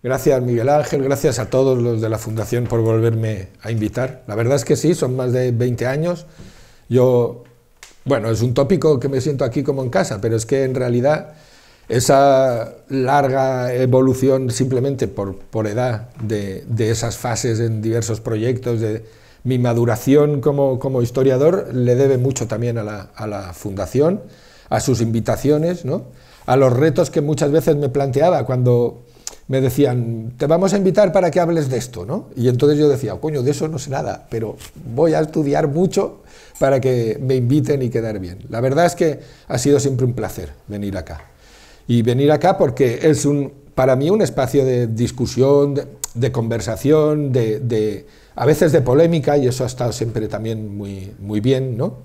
Gracias Miguel Ángel, gracias a todos los de la Fundación por volverme a invitar. La verdad es que sí, son más de 20 años. Yo, bueno, es un tópico que me siento aquí como en casa, pero es que en realidad esa larga evolución simplemente por, por edad de, de, esas fases en diversos proyectos, de mi maduración como, como historiador, le debe mucho también a la, a la Fundación, a sus invitaciones, ¿no? a los retos que muchas veces me planteaba cuando me decían, te vamos a invitar para que hables de esto, ¿no? Y entonces yo decía, coño, de eso no sé nada, pero voy a estudiar mucho para que me inviten y quedar bien. La verdad es que ha sido siempre un placer venir acá. Y venir acá porque es un, para mí un espacio de discusión, de, conversación, de, a veces de polémica, y eso ha estado siempre también muy, muy bien, ¿no?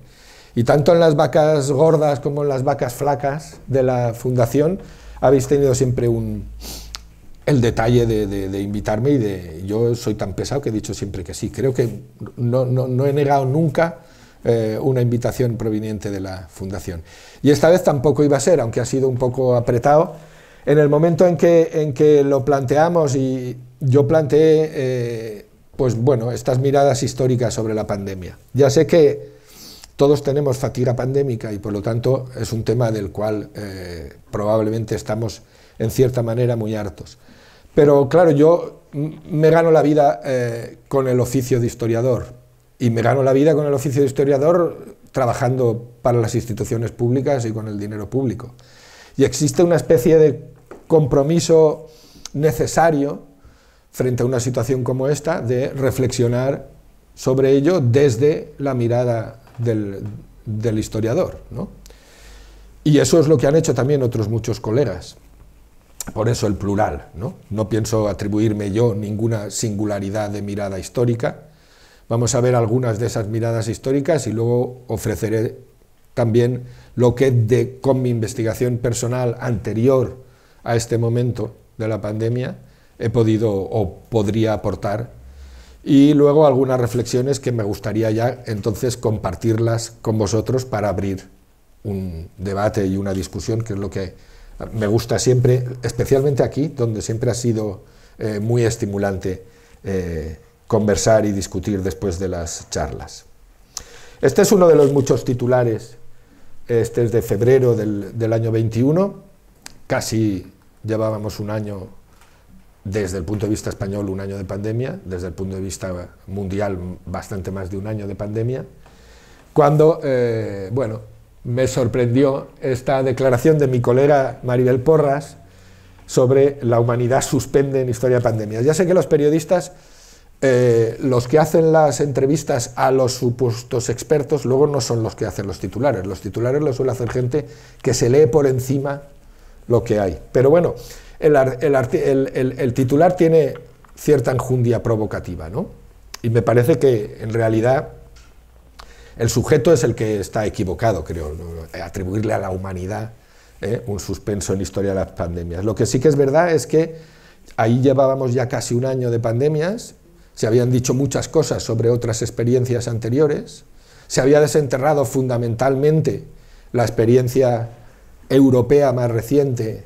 Y tanto en las vacas gordas como en las vacas flacas de la fundación habéis tenido siempre un el detalle de, invitarme y de yo soy tan pesado que he dicho siempre que sí. Creo que no, he negado nunca eh, una invitación proveniente de la fundación. Y esta vez tampoco iba a ser, aunque ha sido un poco apretado. En el momento en que, lo planteamos y yo planteé, eh, pues bueno, estas miradas históricas sobre la pandemia. Ya sé que todos tenemos fatiga pandémica y por lo tanto es un tema del cual eh, probablemente estamos en cierta manera muy hartos. Pero claro, yo me gano la vida eh, con el oficio de historiador y me gano la vida con el oficio de historiador trabajando para las instituciones públicas y con el dinero público. Y existe una especie de compromiso necesario frente a una situación como esta de reflexionar sobre ello desde la mirada del, historiador. Y eso es lo que han hecho también otros muchos colegas por eso el plural, ¿no? No pienso atribuirme yo ninguna singularidad de mirada histórica. Vamos a ver algunas de esas miradas históricas y luego ofreceré también lo que de, con mi investigación personal anterior a este momento de la pandemia he podido o podría aportar. Y luego algunas reflexiones que me gustaría ya entonces compartirlas con vosotros para abrir un debate y una discusión, que es lo que me gusta siempre, especialmente aquí, donde siempre ha sido eh, muy estimulante eh, conversar y discutir después de las charlas. Este es uno de los muchos titulares, este es de febrero del, año 21, casi llevábamos un año desde el punto de vista español un año de pandemia, desde el punto de vista mundial bastante más de un año de pandemia, cuando, eh, bueno, me sorprendió esta declaración de mi colega Maribel Porras sobre la humanidad suspende en historia de pandemias. Ya sé que los periodistas, eh, los que hacen las entrevistas a los supuestos expertos, luego no son los que hacen los titulares. Los titulares los suele hacer gente que se lee por encima lo que hay. Pero bueno, el, el, el titular tiene cierta enjundia provocativa, ¿no? Y me parece que en realidad el sujeto es el que está equivocado, creo, atribuirle a la humanidad ¿eh? un suspenso en la historia de las pandemias. Lo que sí que es verdad es que ahí llevábamos ya casi un año de pandemias, se habían dicho muchas cosas sobre otras experiencias anteriores, se había desenterrado fundamentalmente la experiencia europea más reciente,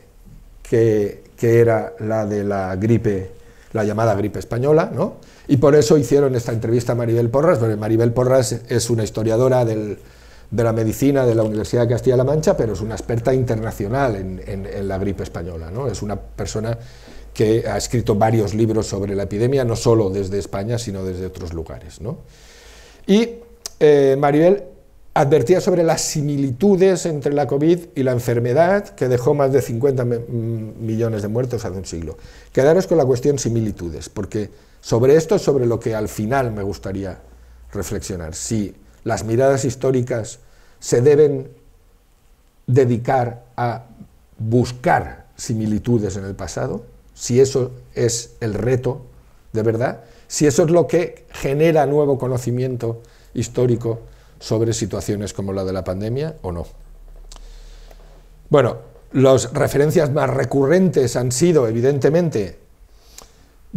que, que era la de la gripe, la llamada gripe española, ¿no? Y por eso hicieron esta entrevista a Maribel Porras, porque Maribel Porras es una historiadora de la medicina de la Universidad de Castilla-La Mancha, pero es una experta internacional en, la gripe española. ¿no? Es una persona que ha escrito varios libros sobre la epidemia, no solo desde España, sino desde otros lugares. Y eh, Maribel advertía sobre las similitudes entre la COVID y la enfermedad que dejó más de 50 mm, millones de muertos hace un siglo. Quedaros con la cuestión similitudes, porque sobre esto es sobre lo que al final me gustaría reflexionar. Si las miradas históricas se deben dedicar a buscar similitudes en el pasado, si eso es el reto de verdad, si eso es lo que genera nuevo conocimiento histórico sobre situaciones como la de la pandemia o no. Bueno, las referencias más recurrentes han sido, evidentemente,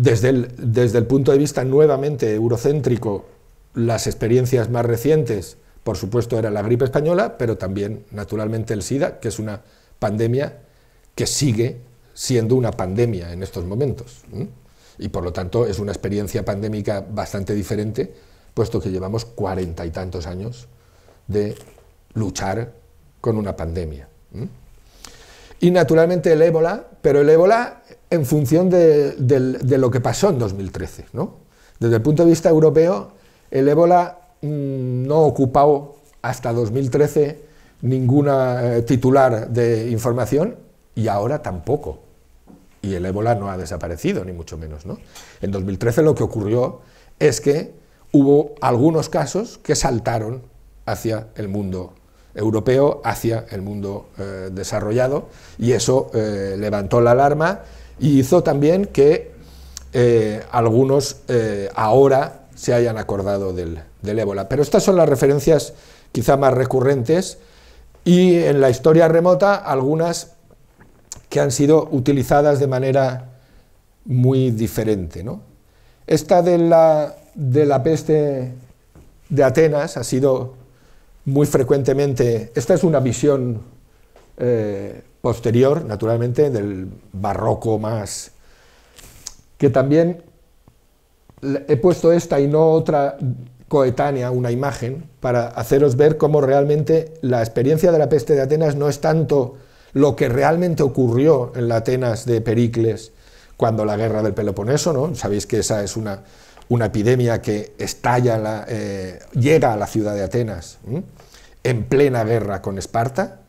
desde el, punto de vista nuevamente eurocéntrico, las experiencias más recientes, por supuesto, era la gripe española, pero también, naturalmente, el SIDA, que es una pandemia que sigue siendo una pandemia en estos momentos. Y por lo tanto es una experiencia pandémica bastante diferente, puesto que llevamos cuarenta y tantos años de luchar con una pandemia. Y naturalmente el ébola, pero el ébola en función de, lo que pasó en 2013. ¿no? Desde el punto de vista europeo, el ébola mm, no ocupó hasta 2013 ninguna eh, titular de información y ahora tampoco. Y el ébola no ha desaparecido, ni mucho menos. ¿no? En 2013 lo que ocurrió es que hubo algunos casos que saltaron hacia el mundo europeo hacia el mundo eh, desarrollado y eso eh, levantó la alarma y hizo también que eh, algunos ahora se hayan acordado del, ébola. Pero estas son las referencias quizá más recurrentes y en la historia remota algunas que han sido utilizadas de manera muy diferente. Esta de la, de la peste de Atenas ha sido muy frecuentemente, esta es una visión eh, posterior, naturalmente, del barroco más, que también he puesto esta y no otra coetánea, una imagen, para haceros ver cómo realmente la experiencia de la peste de Atenas no es tanto lo que realmente ocurrió en la Atenas de Pericles cuando la guerra del Peloponeso, ¿no? Sabéis que esa es una una epidemia que estalla eh, llega a la ciudad de Atenas en plena guerra con Esparta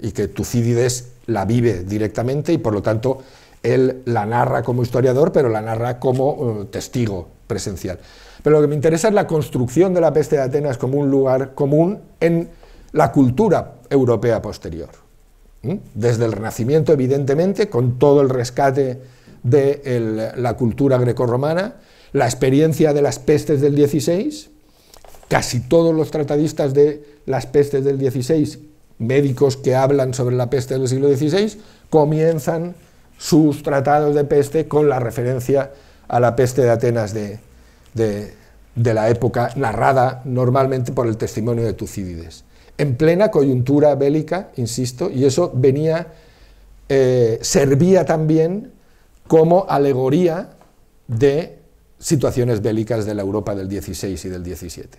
y que Tucídides la vive directamente y por lo tanto él la narra como historiador, pero la narra como eh, testigo presencial. Pero lo que me interesa es la construcción de la peste de Atenas como un lugar común en la cultura europea posterior. Desde el Renacimiento, evidentemente, con todo el rescate de la cultura grecorromana, la experiencia de las pestes del 16, casi todos los tratadistas de las pestes del 16, médicos que hablan sobre la peste del siglo XVI, comienzan sus tratados de peste con la referencia a la peste de Atenas de, la época, narrada normalmente por el testimonio de Tucídides. En plena coyuntura bélica, insisto, y eso venía, eh, servía también como alegoría de situaciones bélicas de la Europa del 16 y del 17.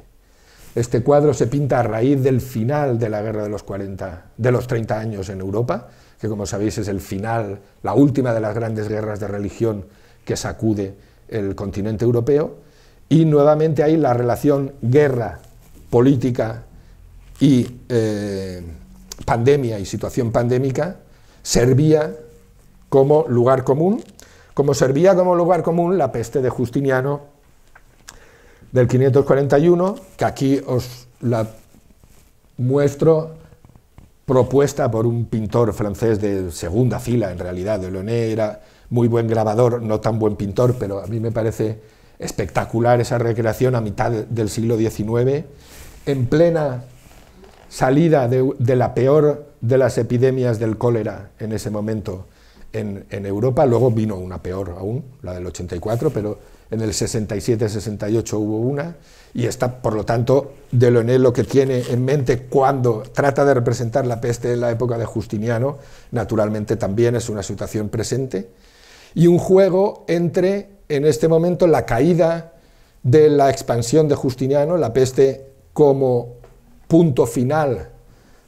Este cuadro se pinta a raíz del final de la guerra de los, 40, de los 30 años en Europa, que como sabéis es el final, la última de las grandes guerras de religión que sacude el continente europeo, y nuevamente ahí la relación guerra, política y eh, pandemia y situación pandémica servía como lugar común como servía como lugar común la peste de Justiniano del 541, que aquí os la muestro propuesta por un pintor francés de segunda fila, en realidad, de era muy buen grabador, no tan buen pintor, pero a mí me parece espectacular esa recreación a mitad del siglo XIX, en plena salida de la peor de las epidemias del cólera en ese momento, en, Europa, luego vino una peor aún, la del 84, pero en el 67-68 hubo una, y está, por lo tanto, de lo que tiene en mente cuando trata de representar la peste en la época de Justiniano, naturalmente también es una situación presente, y un juego entre, en este momento, la caída de la expansión de Justiniano, la peste como punto final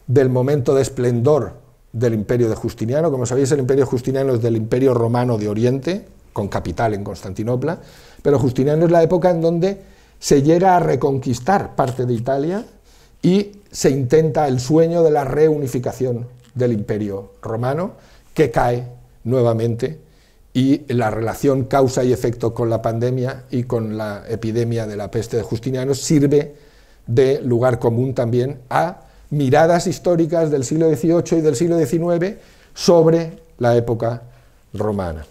del momento de esplendor del imperio de Justiniano. Como sabéis, el imperio Justiniano es del imperio romano de Oriente, con capital en Constantinopla, pero Justiniano es la época en donde se llega a reconquistar parte de Italia y se intenta el sueño de la reunificación del imperio romano, que cae nuevamente y la relación causa y efecto con la pandemia y con la epidemia de la peste de Justiniano sirve de lugar común también a miradas históricas del siglo XVIII y del siglo XIX sobre la época romana.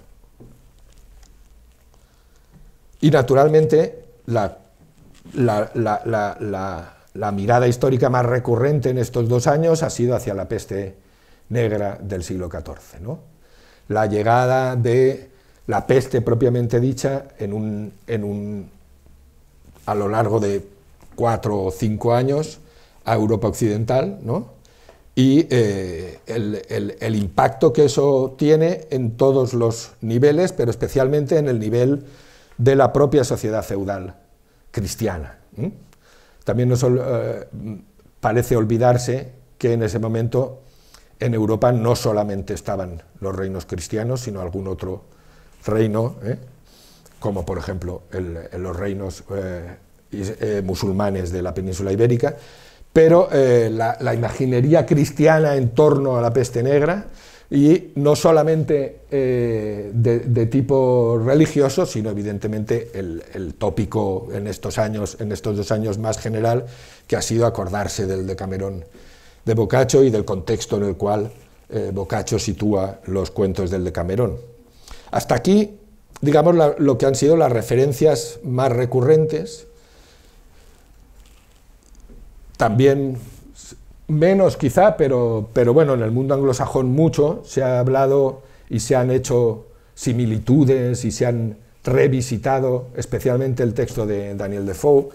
Y naturalmente la, la, mirada histórica más recurrente en estos dos años ha sido hacia la peste negra del siglo XIV. La llegada de la peste propiamente dicha en un, en un, a lo largo de cuatro o cinco años a Europa Occidental, ¿no? y eh, el, impacto que eso tiene en todos los niveles, pero especialmente en el nivel de la propia sociedad feudal cristiana. También nos, eh, parece olvidarse que en ese momento en Europa no solamente estaban los reinos cristianos, sino algún otro reino, ¿eh? como por ejemplo los reinos musulmanes de la península ibérica, pero eh, la, imaginería cristiana en torno a la peste negra, y no solamente eh, de, tipo religioso, sino evidentemente el, tópico en estos años, en estos dos años más general, que ha sido acordarse del de Camerón de Boccaccio y del contexto en el cual eh, Boccaccio sitúa los cuentos del de Hasta aquí, digamos, lo que han sido las referencias más recurrentes, también menos quizá, pero, pero bueno, en el mundo anglosajón mucho se ha hablado y se han hecho similitudes y se han revisitado especialmente el texto de Daniel Defoe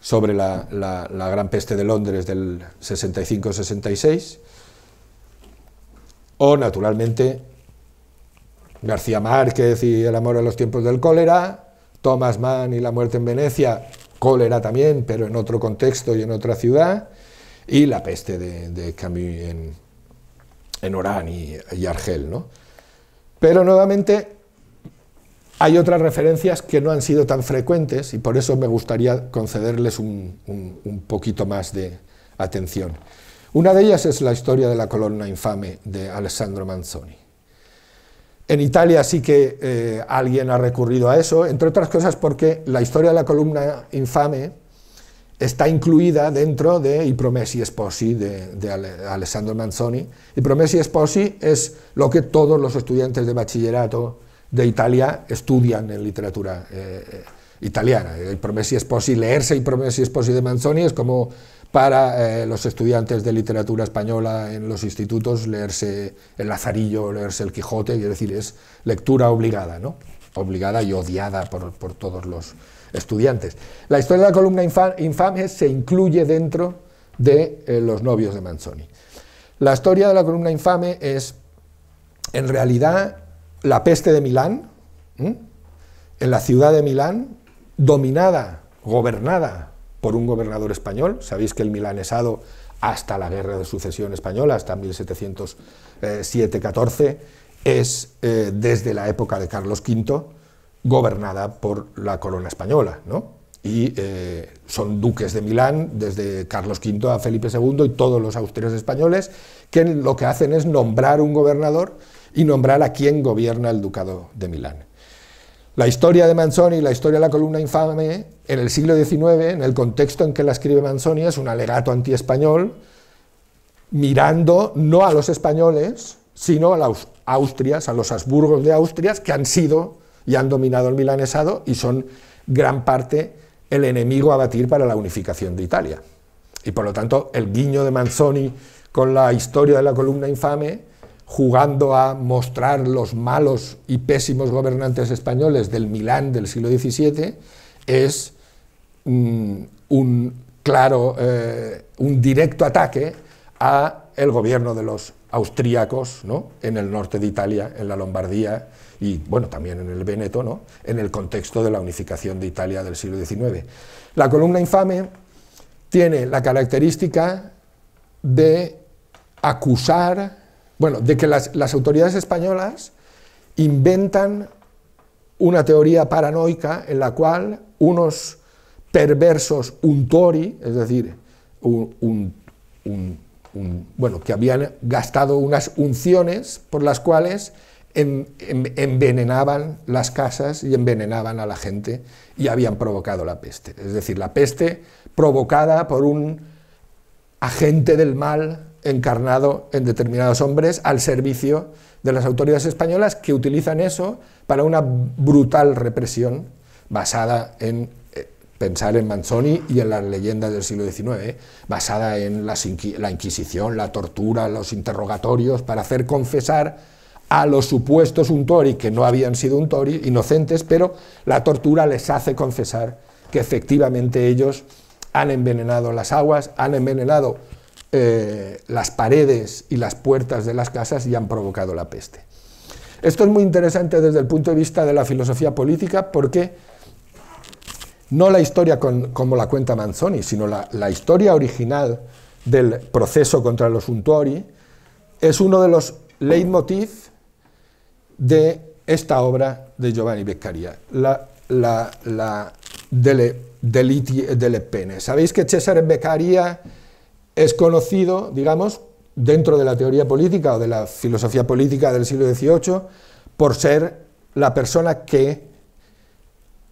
sobre la, la gran peste de Londres del 65-66, o naturalmente García Márquez y el amor a los tiempos del cólera, Thomas Mann y la muerte en Venecia, cólera también, pero en otro contexto y en otra ciudad, y la peste de, de en, en Orán y, Argel. Pero nuevamente hay otras referencias que no han sido tan frecuentes y por eso me gustaría concederles un, un poquito más de atención. Una de ellas es la historia de la colonna infame de Alessandro Manzoni. En Italia sí que eh, alguien ha recurrido a eso, entre otras cosas porque la historia de la columna infame está incluida dentro de I Promessi Esposi de, Alessandro Manzoni. I Promessi Esposi es lo que todos los estudiantes de bachillerato de Italia estudian en literatura eh, eh, italiana. I Promessi sposi*, leerse I Promessi Esposi de Manzoni es como para eh, los estudiantes de literatura española en los institutos leerse el Lazarillo, leerse el Quijote, es decir, es lectura obligada, ¿no? obligada y odiada por, todos los estudiantes. La historia de la columna infame se incluye dentro de eh, Los novios de Manzoni. La historia de la columna infame es, en realidad, la peste de Milán, en la ciudad de Milán, dominada, gobernada por un gobernador español. Sabéis que el milanesado, hasta la Guerra de Sucesión Española, hasta 1707-14, eh, es eh, desde la época de Carlos V gobernada por la corona española, Y eh, son duques de Milán, desde Carlos V a Felipe II y todos los austeros españoles, que lo que hacen es nombrar un gobernador y nombrar a quien gobierna el ducado de Milán. La historia de Manzoni, la historia de la columna infame, en el siglo XIX, en el contexto en que la escribe Manzoni, es un alegato anti-español, mirando no a los españoles, sino a las Austrias, a los Habsburgos de Austrias, que han sido y han dominado el milanesado y son gran parte el enemigo a batir para la unificación de Italia. Y por lo tanto, el guiño de Manzoni con la historia de la columna infame jugando a mostrar los malos y pésimos gobernantes españoles del Milán del siglo XVII, es mm, un claro, eh, un directo ataque a el gobierno de los austríacos ¿no? en el norte de Italia, en la Lombardía y bueno, también en el Veneto, ¿no? en el contexto de la unificación de Italia del siglo XIX. La columna infame tiene la característica de acusar bueno, de que las, autoridades españolas inventan una teoría paranoica en la cual unos perversos untori, es decir, un, bueno, que habían gastado unas unciones por las cuales envenenaban las casas y envenenaban a la gente y habían provocado la peste. Es decir, la peste provocada por un agente del mal encarnado en determinados hombres al servicio de las autoridades españolas que utilizan eso para una brutal represión basada en eh, pensar en Manzoni y en las leyendas del siglo XIX, eh, basada en la, la Inquisición, la tortura, los interrogatorios, para hacer confesar a los supuestos untori que no habían sido untori, inocentes, pero la tortura les hace confesar que efectivamente ellos han envenenado las aguas, han envenenado eh, las paredes y las puertas de las casas y han provocado la peste. Esto es muy interesante desde el punto de vista de la filosofía política porque no la historia como la cuenta Manzoni, sino la, historia original del proceso contra los Untuori, es uno de los leitmotiv de esta obra de Giovanni Beccaria, la, la, la pene. Sabéis que César Beccaria es conocido, digamos, dentro de la teoría política o de la filosofía política del siglo XVIII, por ser la persona que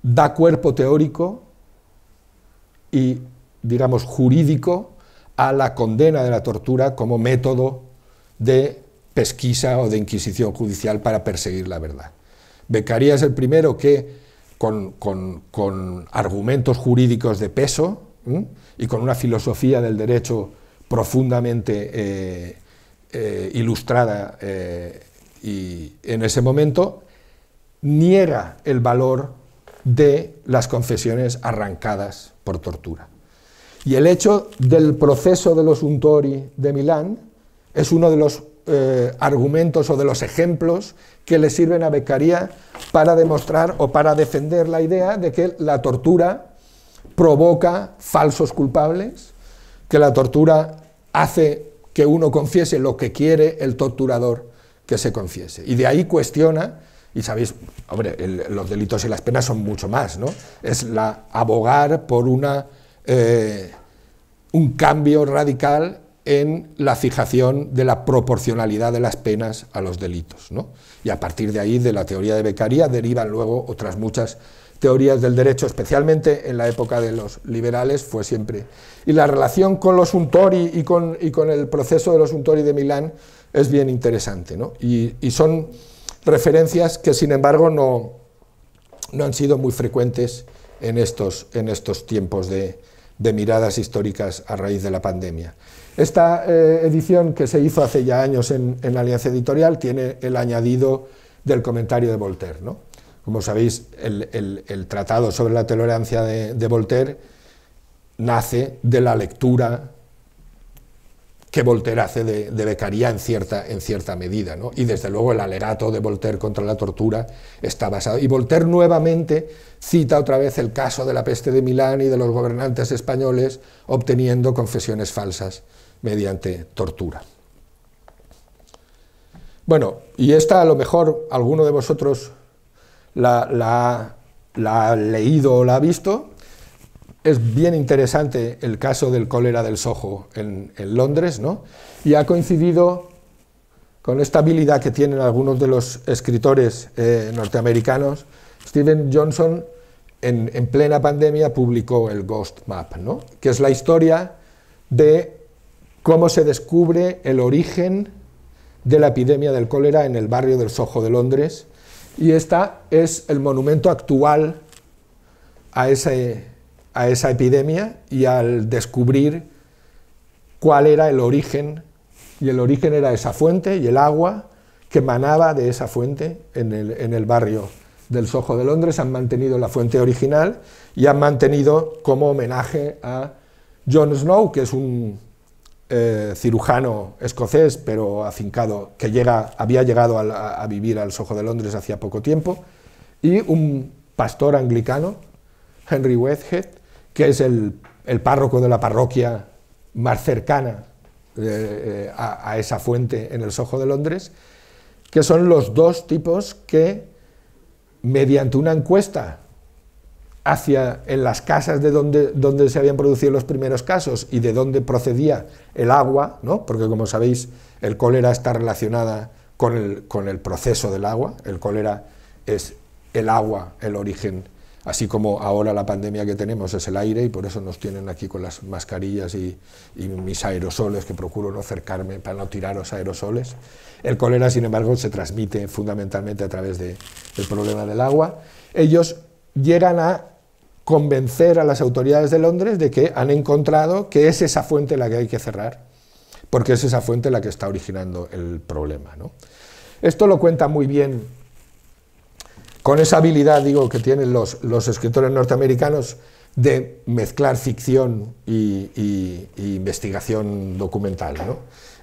da cuerpo teórico y, digamos, jurídico a la condena de la tortura como método de pesquisa o de inquisición judicial para perseguir la verdad. Beccaria es el primero que, con, con argumentos jurídicos de peso, y con una filosofía del derecho profundamente eh, eh, ilustrada eh, y en ese momento niega el valor de las confesiones arrancadas por tortura. Y el hecho del proceso de los Untori de Milán es uno de los argumentos o de los ejemplos que le sirven a Beccaria para demostrar o para defender la idea de que la tortura provoca falsos culpables, que la tortura hace que uno confiese lo que quiere el torturador que se confiese. Y de ahí cuestiona, y sabéis, hombre, los delitos y las penas son mucho más, ¿no? Es la abogar por una, eh, un cambio radical en la fijación de la proporcionalidad de las penas a los delitos. ¿no? Y a partir de ahí, de la teoría de becaría, derivan luego otras muchas teorías del derecho, especialmente en la época de los liberales, fue siempre. Y la relación con los Untori y con, el proceso de los Untori de Milán es bien interesante. ¿no? Y, son referencias que, sin embargo, no, han sido muy frecuentes en estos, tiempos de, miradas históricas a raíz de la pandemia. Esta eh, edición que se hizo hace ya años en, en Alianza Editorial tiene el añadido del comentario de Voltaire. ¿no? Como sabéis, el, tratado sobre la tolerancia de, Voltaire nace de la lectura que Voltaire hace de, becaría en cierta, en cierta medida. Y desde luego el alerato de Voltaire contra la tortura está basado. Y Voltaire nuevamente cita otra vez el caso de la peste de Milán y de los gobernantes españoles obteniendo confesiones falsas mediante tortura. Bueno, y esta a lo mejor alguno de vosotros la, ha leído o la ha visto. Es bien interesante el caso del cólera del Soho en, Londres, Y ha coincidido con esta habilidad que tienen algunos de los escritores eh, norteamericanos. Steven Johnson, en, plena pandemia, publicó el Ghost Map, que es la historia de cómo se descubre el origen de la epidemia del cólera en el barrio del Soho de Londres, y esta es el monumento actual a, a esa epidemia y al descubrir cuál era el origen. Y el origen era esa fuente y el agua que emanaba de esa fuente en el, barrio del Soho de Londres. Han mantenido la fuente original y han mantenido como homenaje a John Snow, que es un eh, cirujano escocés, pero afincado, que llega, había llegado a, vivir al Soho de Londres hacía poco tiempo, y un pastor anglicano, Henry Westhead, que es el, párroco de la parroquia más cercana eh, eh, a, a, esa fuente en el Soho de Londres, que son los dos tipos que, mediante una encuesta hacia en las casas de donde, donde se habían producido los primeros casos y de dónde procedía el agua, porque como sabéis, el cólera está relacionada con el, proceso del agua, el cólera es el agua, el origen, así como ahora la pandemia que tenemos es el aire y por eso nos tienen aquí con las mascarillas y, mis aerosoles, que procuro no acercarme para no tirar los aerosoles. El cólera, sin embargo, se transmite fundamentalmente a través de, del problema del agua. Ellos llegan a convencer a las autoridades de Londres de que han encontrado que es esa fuente la que hay que cerrar, porque es esa fuente la que está originando el problema. ¿no? Esto lo cuenta muy bien, con esa habilidad digo, que tienen los, los escritores norteamericanos de mezclar ficción y, investigación documental.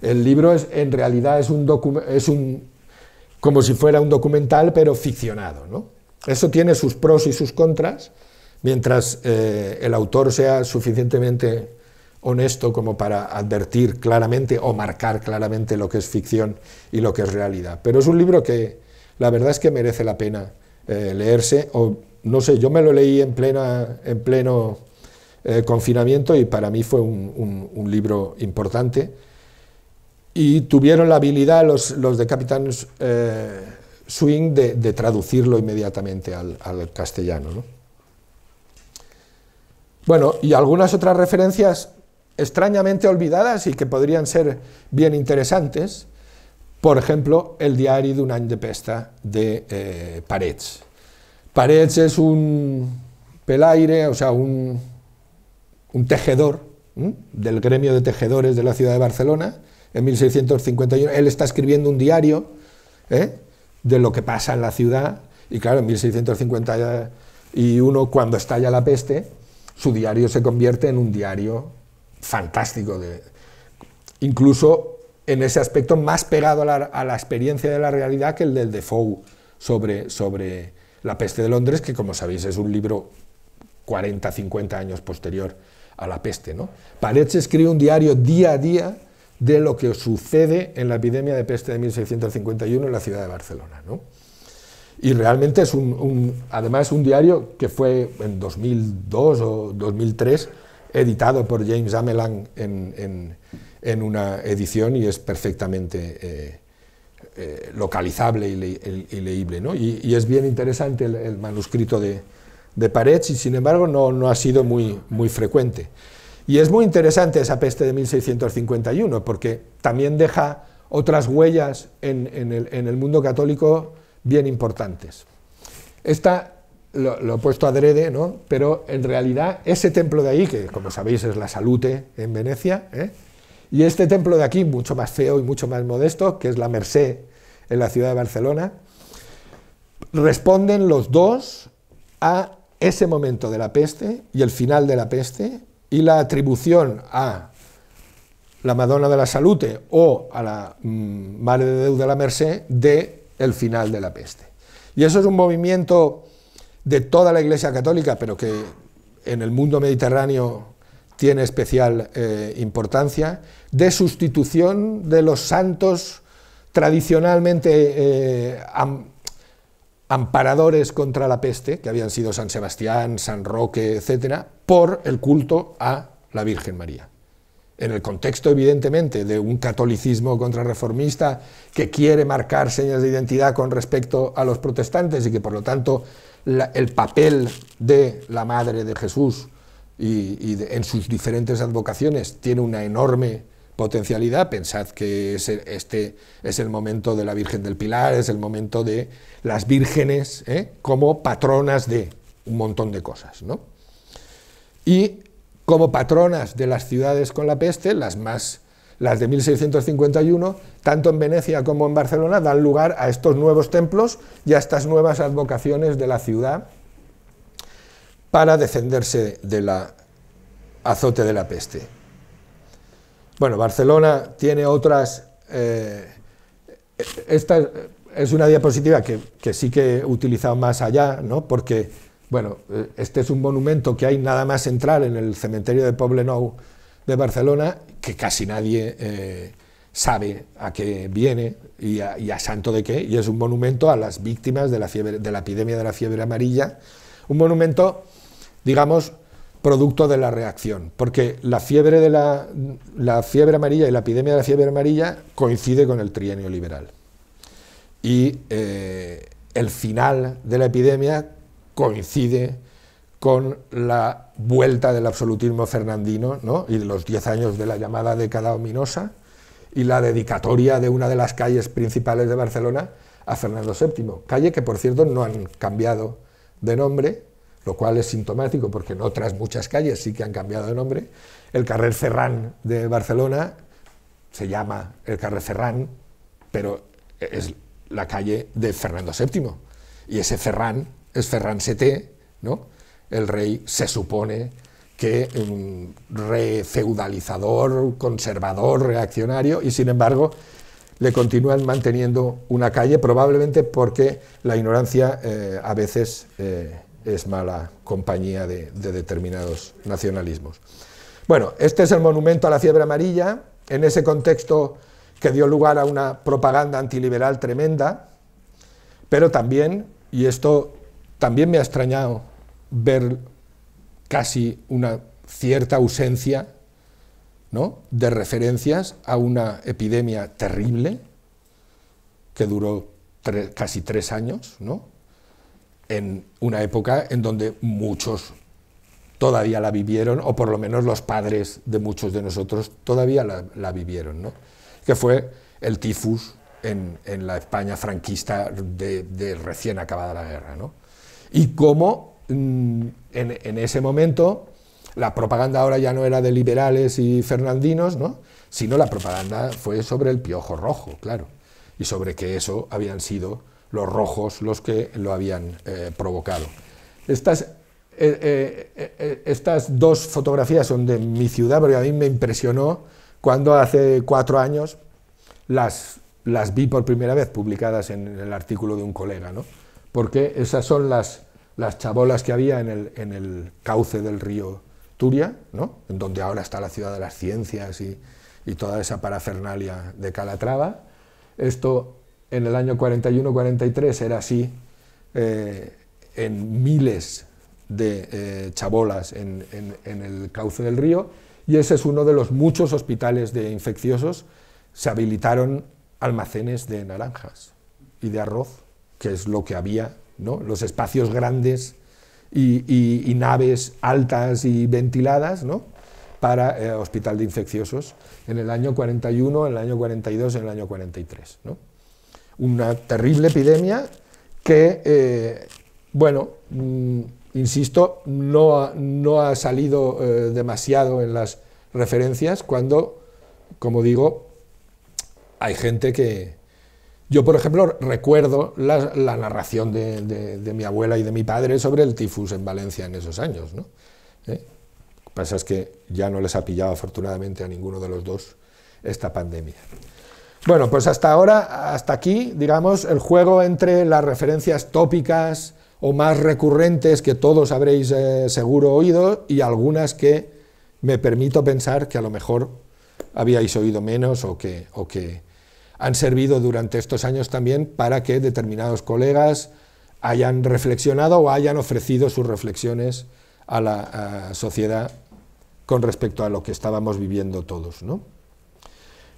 El libro es, en realidad es un, es un como si fuera un documental, pero ficcionado. ¿no? Eso tiene sus pros y sus contras, mientras eh, el autor sea suficientemente honesto como para advertir claramente o marcar claramente lo que es ficción y lo que es realidad. Pero es un libro que la verdad es que merece la pena eh, leerse, o no sé, yo me lo leí en, plena, en pleno eh, confinamiento y para mí fue un, libro importante. Y tuvieron la habilidad los, de Capitán Swing de, traducirlo inmediatamente al, al castellano. ¿no? Bueno, y algunas otras referencias extrañamente olvidadas y que podrían ser bien interesantes, por ejemplo, el diario de un año de pesta de eh, Parets. Parets es un pelaire, o sea, un, tejedor del gremio de tejedores de la ciudad de Barcelona, en 1651. Él está escribiendo un diario ¿eh? de lo que pasa en la ciudad, y claro, en 1651, cuando estalla la peste, su diario se convierte en un diario fantástico, incluso en ese aspecto más pegado a la, experiencia de la realidad que el del Defoe sobre, sobre la peste de Londres, que como sabéis es un libro 40, 50 años posterior a la peste. ¿no? Paredes escribe un diario día a día de lo que sucede en la epidemia de peste de 1651 en la ciudad de Barcelona. ¿no? Y realmente es un, además un diario que fue en 2002 o 2003 editado por James Amelan en, una edición y es perfectamente eh, eh, localizable y, leíble. Y, es bien interesante el, manuscrito de, de Parets y sin embargo no, ha sido muy, muy frecuente. Y es muy interesante esa peste de 1651 porque también deja otras huellas en, en el, mundo católico bien importantes. Esta lo, he puesto adrede, ¿no? pero en realidad ese templo de ahí, que como sabéis es la Salute en Venecia, ¿eh? y este templo de aquí, mucho más feo y mucho más modesto, que es la Merced en la ciudad de Barcelona, responden los dos a ese momento de la peste y el final de la peste y la atribución a la Madonna de la Salute o a la mm, Madre de deuda de la Merced de el final de la peste. Y eso es un movimiento de toda la Iglesia Católica, pero que en el mundo mediterráneo tiene especial eh, importancia, de sustitución de los santos tradicionalmente eh, amparadores contra la peste, que habían sido San Sebastián, San Roque, etcétera, por el culto a la Virgen María en el contexto evidentemente de un catolicismo contrarreformista que quiere marcar señas de identidad con respecto a los protestantes y que por lo tanto el papel de la Madre de Jesús y, en sus diferentes advocaciones tiene una enorme potencialidad. Pensad que este es el momento de la Virgen del Pilar, es el momento de las vírgenes ¿eh? como patronas de un montón de cosas. ¿no? Y como patronas de las ciudades con la peste, las más las de 1651, tanto en Venecia como en Barcelona, dan lugar a estos nuevos templos y a estas nuevas advocaciones de la ciudad para defenderse del azote de la peste. Bueno, Barcelona tiene otras... Eh, esta es una diapositiva que, que, sí que he utilizado más allá, ¿no? porque bueno, eh, este es un monumento que hay nada más central en el cementerio de Poblenou de Barcelona, que casi nadie eh, sabe a qué viene y a, santo de qué, y es un monumento a las víctimas de la, fiebre, de la epidemia de la fiebre amarilla, un monumento, digamos, producto de la reacción, porque la fiebre, de la, fiebre amarilla y la epidemia de la fiebre amarilla coincide con el trienio liberal. Y eh, el final de la epidemia coincide con la vuelta del absolutismo fernandino ¿no? y los diez años de la llamada década ominosa y la dedicatoria de una de las calles principales de Barcelona a Fernando VII, calle que por cierto no han cambiado de nombre, lo cual es sintomático porque en otras muchas calles sí que han cambiado de nombre. El carrer ferrán de Barcelona se llama el carrer ferrán pero es la calle de Fernando VII y ese ferrán es Ferran ¿no? el rey se supone que un refeudalizador, conservador, reaccionario, y sin embargo le continúan manteniendo una calle, probablemente porque la ignorancia eh, a veces eh, es mala compañía de, de determinados nacionalismos. Bueno, este es el monumento a la fiebre amarilla, en ese contexto que dio lugar a una propaganda antiliberal tremenda, pero también, y esto también me ha extrañado ver casi una cierta ausencia ¿no? de referencias a una epidemia terrible que duró casi tres años, ¿no? en una época en donde muchos todavía la vivieron, o por lo menos los padres de muchos de nosotros todavía la, vivieron, ¿no? que fue el tifus en, la España franquista de, de, recién acabada la guerra. ¿no? y cómo mm, en, ese momento la propaganda ahora ya no era de liberales y fernandinos, sino la propaganda fue sobre el piojo rojo, claro, y sobre que eso habían sido los rojos los que lo habían eh, provocado. Eh, eh, estas, dos fotografías son de mi ciudad, pero a mí me impresionó cuando hace cuatro años las, las vi por primera vez publicadas en el artículo de un colega. ¿no? porque esas son las, chabolas que había en el, cauce del río Turia, en donde ahora está la ciudad de las ciencias y, toda esa parafernalia de Calatrava. Esto en el año 41-43 era así eh, en miles de eh, chabolas en, el cauce del río y ese es uno de los muchos hospitales de infecciosos. Se habilitaron almacenes de naranjas y de arroz que es lo que había, ¿no? los espacios grandes y, naves altas y ventiladas, para eh, hospital de infecciosos en el año 41, en el año 42, en el año 43. ¿no? Una terrible epidemia que, eh, bueno, mm, insisto, no ha, no ha salido eh, demasiado en las referencias cuando, como digo, hay gente que, yo, por ejemplo, recuerdo la, narración de, mi abuela y de mi padre sobre el tifus en Valencia en esos años. ¿Eh? Lo que pasa es que ya no les ha pillado afortunadamente a ninguno de los dos esta pandemia. Bueno, pues hasta ahora, hasta aquí, digamos, el juego entre las referencias tópicas o más recurrentes que todos habréis eh, seguro oído y algunas que me permito pensar que a lo mejor habíais oído menos o que, o que han servido durante estos años también para que determinados colegas hayan reflexionado o hayan ofrecido sus reflexiones a la sociedad con respecto a lo que estábamos viviendo todos. ¿no?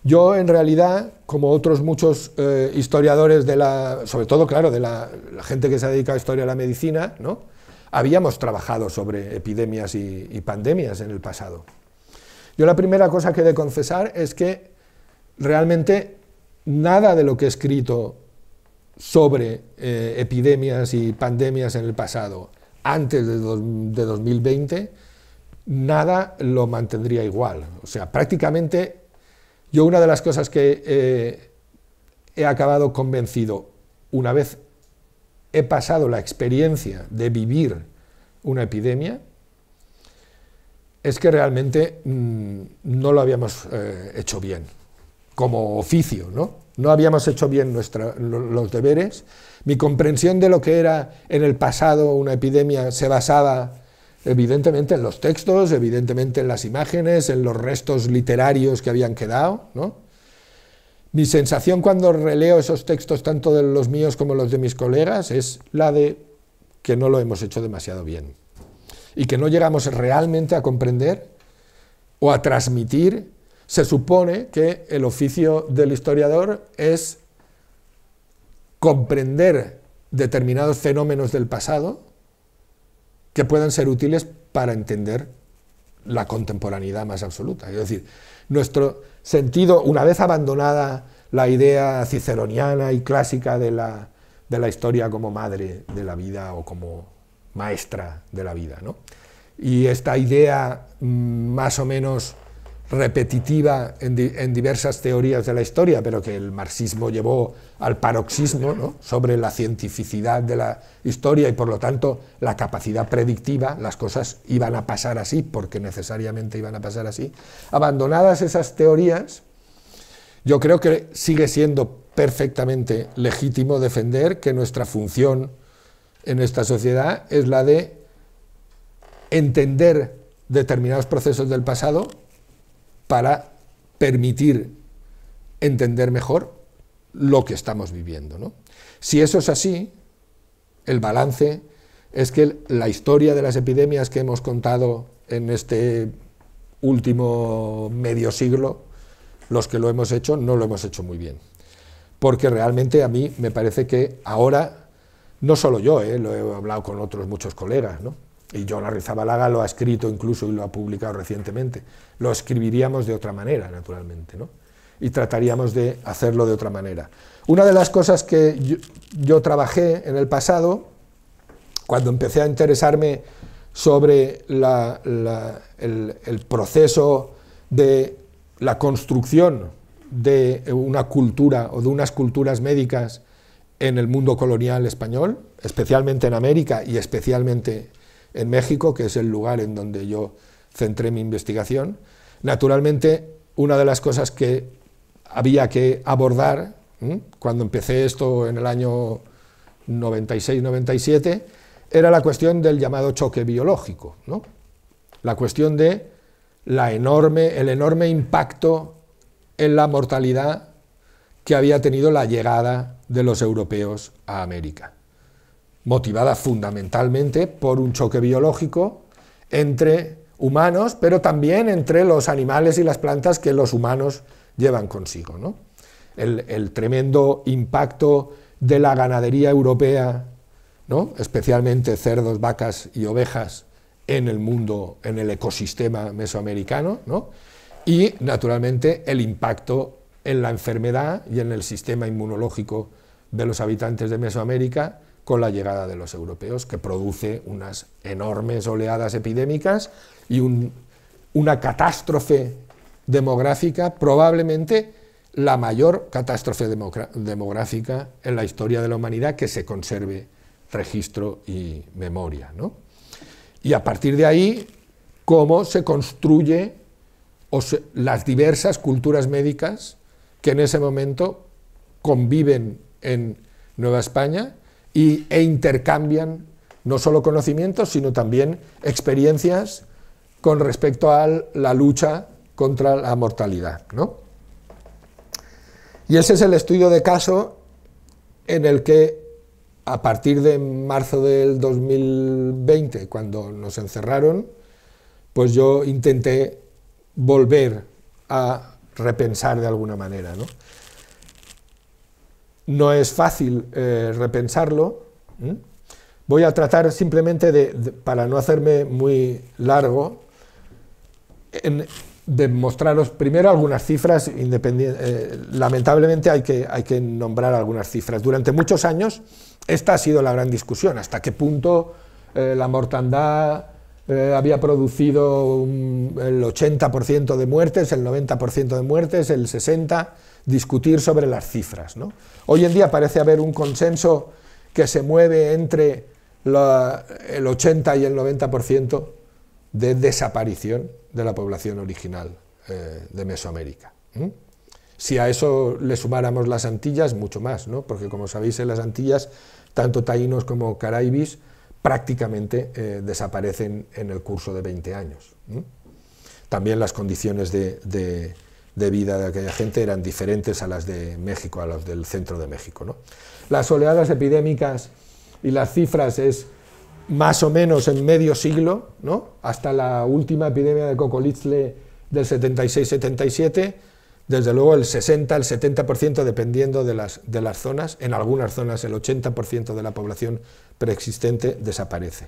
Yo, en realidad, como otros muchos eh, historiadores de la, sobre todo, claro, de la, gente que se ha dedicado a historia de la medicina, ¿no? habíamos trabajado sobre epidemias y, y, pandemias en el pasado. Yo la primera cosa que he de confesar es que realmente nada de lo que he escrito sobre eh, epidemias y pandemias en el pasado antes de, 2020, nada lo mantendría igual. O sea, prácticamente yo una de las cosas que eh, he acabado convencido, una vez he pasado la experiencia de vivir una epidemia, es que realmente mm, no lo habíamos eh, hecho bien como oficio, ¿no? No habíamos hecho bien nuestra, los deberes. Mi comprensión de lo que era en el pasado una epidemia se basaba evidentemente en los textos, evidentemente en las imágenes, en los restos literarios que habían quedado, ¿no? Mi sensación cuando releo esos textos, tanto de los míos como los de mis colegas, es la de que no lo hemos hecho demasiado bien y que no llegamos realmente a comprender o a transmitir se supone que el oficio del historiador es comprender determinados fenómenos del pasado que puedan ser útiles para entender la contemporaneidad más absoluta. Es decir, nuestro sentido, una vez abandonada la idea ciceroniana y clásica de la, historia como madre de la vida o como maestra de la vida, y esta idea mm, más o menos repetitiva en, diversas teorías de la historia, pero que el marxismo llevó al paroxismo sobre la cientificidad de la historia y por lo tanto la capacidad predictiva, las cosas iban a pasar así porque necesariamente iban a pasar así. Abandonadas esas teorías, yo creo que sigue siendo perfectamente legítimo defender que nuestra función en esta sociedad es la de entender determinados procesos del pasado para permitir entender mejor lo que estamos viviendo. Si eso es así, el balance es que la historia de las epidemias que hemos contado en este último medio siglo, los que lo hemos hecho, no lo hemos hecho muy bien. Porque realmente a mí me parece que ahora, no solo yo, ¿eh? lo he hablado con otros muchos colegas, ¿no? Y John Arrizabalaga lo ha escrito incluso y lo ha publicado recientemente, lo escribiríamos de otra manera, naturalmente, y trataríamos de hacerlo de otra manera. Una de las cosas que yo, trabajé en el pasado, cuando empecé a interesarme sobre el, el proceso de la construcción de una cultura o de unas culturas médicas en el mundo colonial español, especialmente en América y especialmente en México, que es el lugar en donde yo centré mi investigación. Naturalmente, una de las cosas que había que abordar cuando empecé esto en el año 96-97 era la cuestión del llamado choque biológico, la cuestión de el enorme impacto en la mortalidad que había tenido la llegada de los europeos a América motivada fundamentalmente por un choque biológico entre humanos, pero también entre los animales y las plantas que los humanos llevan consigo. El, tremendo impacto de la ganadería europea, ¿no? especialmente cerdos, vacas y ovejas, en el mundo, en el ecosistema mesoamericano, y naturalmente el impacto en la enfermedad y en el sistema inmunológico de los habitantes de Mesoamérica, con la llegada de los europeos, que produce unas enormes oleadas epidémicas y una catástrofe demográfica, probablemente la mayor catástrofe demográfica en la historia de la humanidad que se conserve registro y memoria. Y a partir de ahí, cómo se construye las diversas culturas médicas que en ese momento conviven en Nueva España y, e intercambian no solo conocimientos, sino también experiencias con respecto a la lucha contra la mortalidad. ¿no? Y ese es el estudio de caso en el que a partir de marzo del 2020, cuando nos encerraron, pues yo intenté volver a repensar de alguna manera. ¿no? no es fácil eh, repensarlo. Voy a tratar simplemente de, para no hacerme muy largo, en, de mostraros primero algunas cifras eh, lamentablemente hay que, hay que nombrar algunas cifras. Durante muchos años esta ha sido la gran discusión, hasta qué punto eh, la mortandad había producido el 80% de muertes, el 90% de muertes, el 60% discutir sobre las cifras. ¿no? Hoy en día parece haber un consenso que se mueve entre el 80 y el 90% de desaparición de la población original eh, de Mesoamérica. Si a eso le sumáramos las Antillas, mucho más, ¿no? porque como sabéis en las Antillas, tanto taínos como caraibis prácticamente eh, desaparecen en el curso de 20 años. También las condiciones de de vida de aquella gente eran diferentes a las de México, a las del centro de México. ¿no? Las oleadas epidémicas y las cifras es más o menos en medio siglo, ¿no? hasta la última epidemia de Cocolitzle del 76-77, desde luego el 60, el 70% dependiendo de las, de las zonas, en algunas zonas el 80% de la población preexistente desaparece.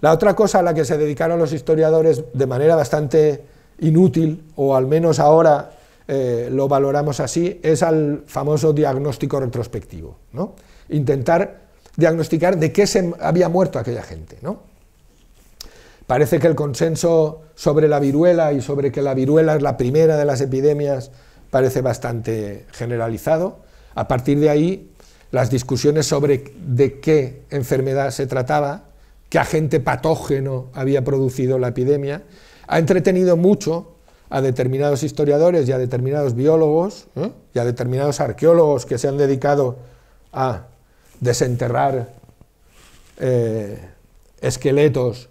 La otra cosa a la que se dedicaron los historiadores de manera bastante inútil, o al menos ahora eh, lo valoramos así, es al famoso diagnóstico retrospectivo. ¿no? Intentar diagnosticar de qué se había muerto aquella gente. ¿no? Parece que el consenso sobre la viruela y sobre que la viruela es la primera de las epidemias parece bastante generalizado. A partir de ahí, las discusiones sobre de qué enfermedad se trataba, qué agente patógeno había producido la epidemia, ha entretenido mucho a determinados historiadores y a determinados biólogos ¿eh? y a determinados arqueólogos que se han dedicado a desenterrar eh, esqueletos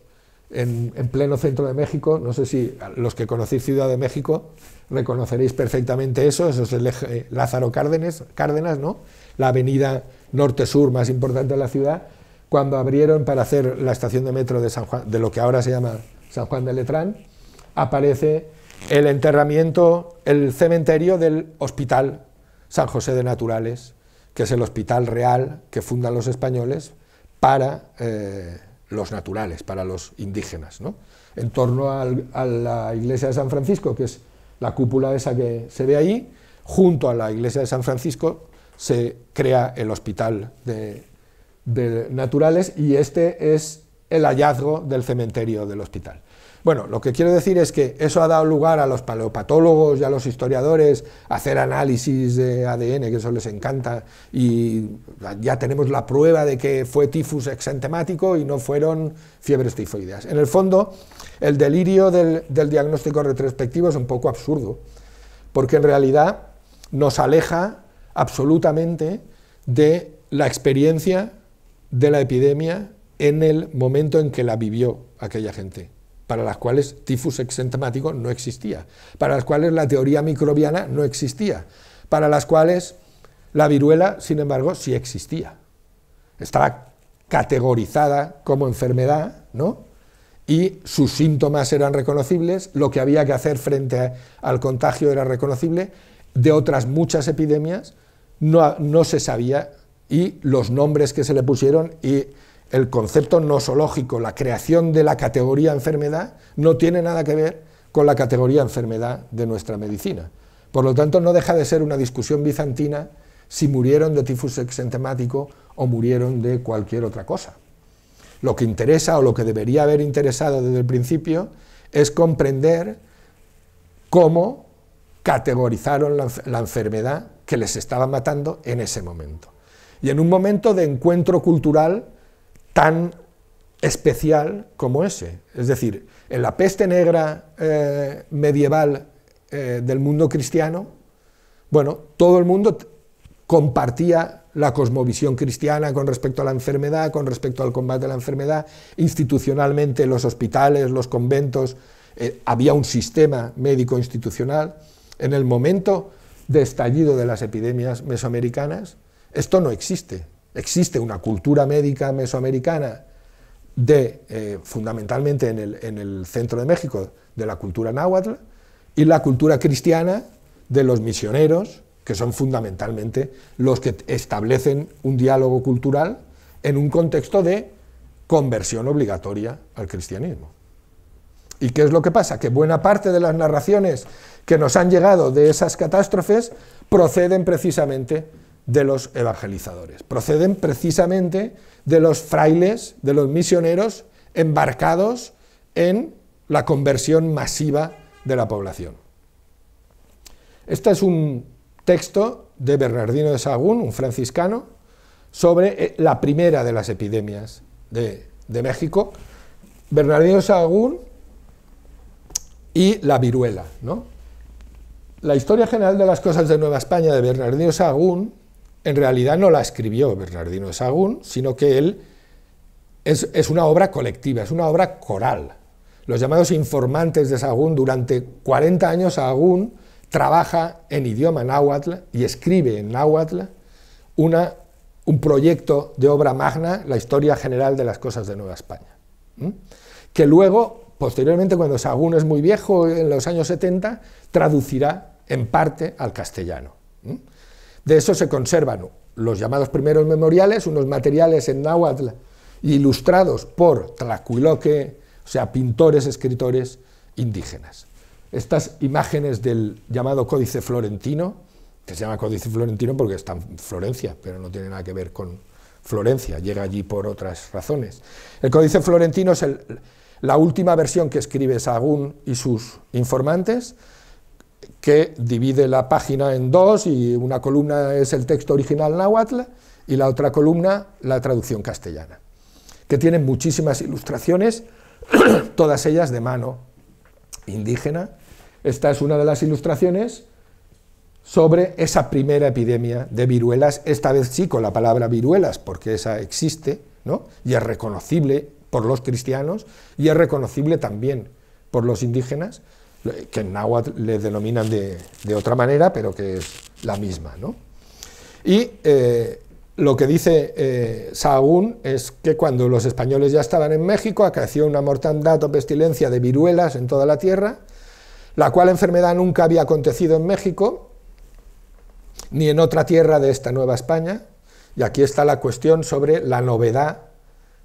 en, pleno centro de México. No sé si los que conocéis Ciudad de México reconoceréis perfectamente eso. Eso es el eh, Lázaro Cárdenas, Cárdenas ¿no? la avenida norte-sur más importante de la ciudad, cuando abrieron para hacer la estación de metro de San Juan, de lo que ahora se llama San Juan de Letrán, aparece el enterramiento, el cementerio del Hospital San José de Naturales, que es el hospital real que fundan los españoles para eh, los naturales, para los indígenas. En torno a la iglesia de San Francisco, que es la cúpula esa que se ve ahí, junto a la iglesia de San Francisco se crea el hospital de naturales y este es el hallazgo del cementerio del hospital. Bueno, lo que quiero decir es que eso ha dado lugar a los paleopatólogos y a los historiadores hacer análisis de ADN, que eso les encanta, y ya tenemos la prueba de que fue tifus exentemático y no fueron fiebres tifoideas. En el fondo, el delirio del diagnóstico retrospectivo es un poco absurdo, porque en realidad nos aleja absolutamente de la experiencia de la epidemia en el momento en que la vivió aquella gente para las cuales tifus exentemático no existía, para las cuales la teoría microbiana no existía, para las cuales la viruela, sin embargo, sí existía. Estaba categorizada como enfermedad, ¿no? Y sus síntomas eran reconocibles, lo que había que hacer frente al contagio era reconocible, de otras muchas epidemias no, no se sabía y los nombres que se le pusieron y el concepto nosológico, la creación de la categoría enfermedad, no tiene nada que ver con la categoría enfermedad de nuestra medicina. Por lo tanto, no deja de ser una discusión bizantina si murieron de tifus exentemático o murieron de cualquier otra cosa. Lo que interesa o lo que debería haber interesado desde el principio es comprender cómo categorizaron la, la enfermedad que les estaba matando en ese momento. Y en un momento de encuentro cultural tan especial como ese. Es decir, en la peste negra eh, medieval eh, del mundo cristiano, bueno, todo el mundo compartía la cosmovisión cristiana con respecto a la enfermedad, con respecto al combate de la enfermedad, institucionalmente los hospitales, los conventos, eh, había un sistema médico institucional. En el momento de estallido de las epidemias mesoamericanas, esto no existe. Existe una cultura médica mesoamericana de, eh, fundamentalmente en el, en el, centro de México, de la cultura náhuatl, y la cultura cristiana de los misioneros, que son fundamentalmente los que establecen un diálogo cultural en un contexto de conversión obligatoria al cristianismo. ¿Y qué es lo que pasa? Que buena parte de las narraciones que nos han llegado de esas catástrofes proceden precisamente de los evangelizadores. Proceden precisamente de los frailes, de los misioneros embarcados en la conversión masiva de la población. Este es un texto de Bernardino de Sahagún, un franciscano, sobre eh, la primera de las epidemias de, México, Bernardino de Sahagún y la viruela. ¿no? La historia general de las cosas de Nueva España de Bernardino de Sahagún en realidad no la escribió Bernardino de Sagún, sino que él es, una obra colectiva, es una obra coral. Los llamados informantes de Sagún, durante 40 años Sagún trabaja en idioma náhuatl y escribe en náhuatl una, un proyecto de obra magna, la historia general de las cosas de Nueva España. Que luego, posteriormente, cuando Sagún es muy viejo, en los años 70, traducirá en parte al castellano. De eso se conservan los llamados primeros memoriales, unos materiales en náhuatl ilustrados por tlacuiloque, o sea, pintores, escritores indígenas. Estas imágenes del llamado Códice Florentino, que se llama Códice Florentino porque está en Florencia, pero no tiene nada que ver con Florencia, llega allí por otras razones. El Códice Florentino es la última versión que escribe sagún y sus informantes, que divide la página en dos y una columna es el texto original náhuatl y la otra columna la traducción castellana, que tiene muchísimas ilustraciones, todas ellas de mano indígena. Esta es una de las ilustraciones sobre esa primera epidemia de viruelas, esta vez sí con la palabra viruelas, porque esa existe, ¿no? y es reconocible por los cristianos, y es reconocible también por los indígenas, que en náhuatl le denominan de, otra manera, pero que es la misma. ¿no? Y eh, lo que dice eh, Sahagún es que cuando los españoles ya estaban en México, acaeció una mortandad o pestilencia de viruelas en toda la tierra, la cual enfermedad nunca había acontecido en México, ni en otra tierra de esta Nueva España, y aquí está la cuestión sobre la novedad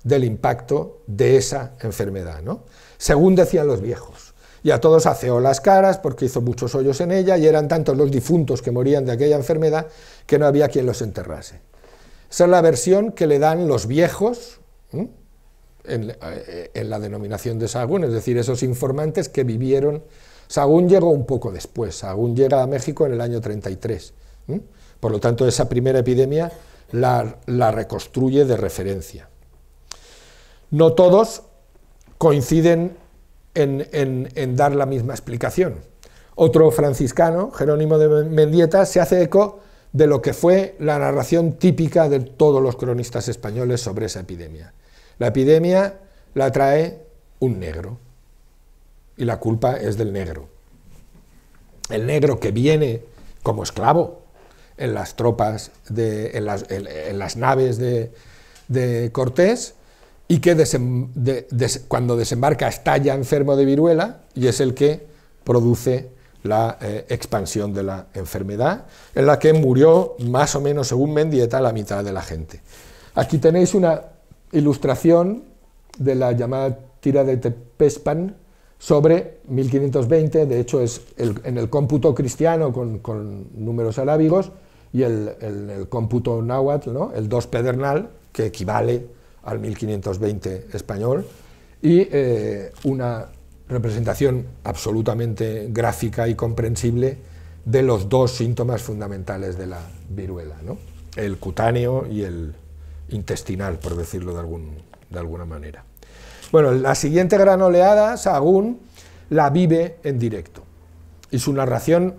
del impacto de esa enfermedad, ¿no? según decían los viejos y a todos aceó las caras porque hizo muchos hoyos en ella y eran tantos los difuntos que morían de aquella enfermedad que no había quien los enterrase. Esa es la versión que le dan los viejos eh, en, la denominación de Sagún, es decir, esos informantes que vivieron. Sagún llegó un poco después, Sagún llega a México en el año 33. Por lo tanto, esa primera epidemia la reconstruye de referencia. No todos coinciden en, dar la misma explicación. Otro franciscano, Jerónimo de Mendieta, se hace eco de lo que fue la narración típica de todos los cronistas españoles sobre esa epidemia. La epidemia la trae un negro y la culpa es del negro. El negro que viene como esclavo en las tropas, de, en, las, naves de Cortés, y que cuando desembarca estalla enfermo de viruela y es el que produce la eh, expansión de la enfermedad, en la que murió más o menos, según Mendieta, la mitad de la gente. Aquí tenéis una ilustración de la llamada tira de Tepespan sobre 1520, de hecho es en el cómputo cristiano con, números arábigos y el, cómputo náhuatl, ¿no? el dos pedernal, que equivale al 1520 español, y eh, una representación absolutamente gráfica y comprensible de los dos síntomas fundamentales de la viruela, ¿no? el cutáneo y el intestinal, por decirlo de, algún, de alguna manera. Bueno, la siguiente gran oleada, sagún la vive en directo. Y su narración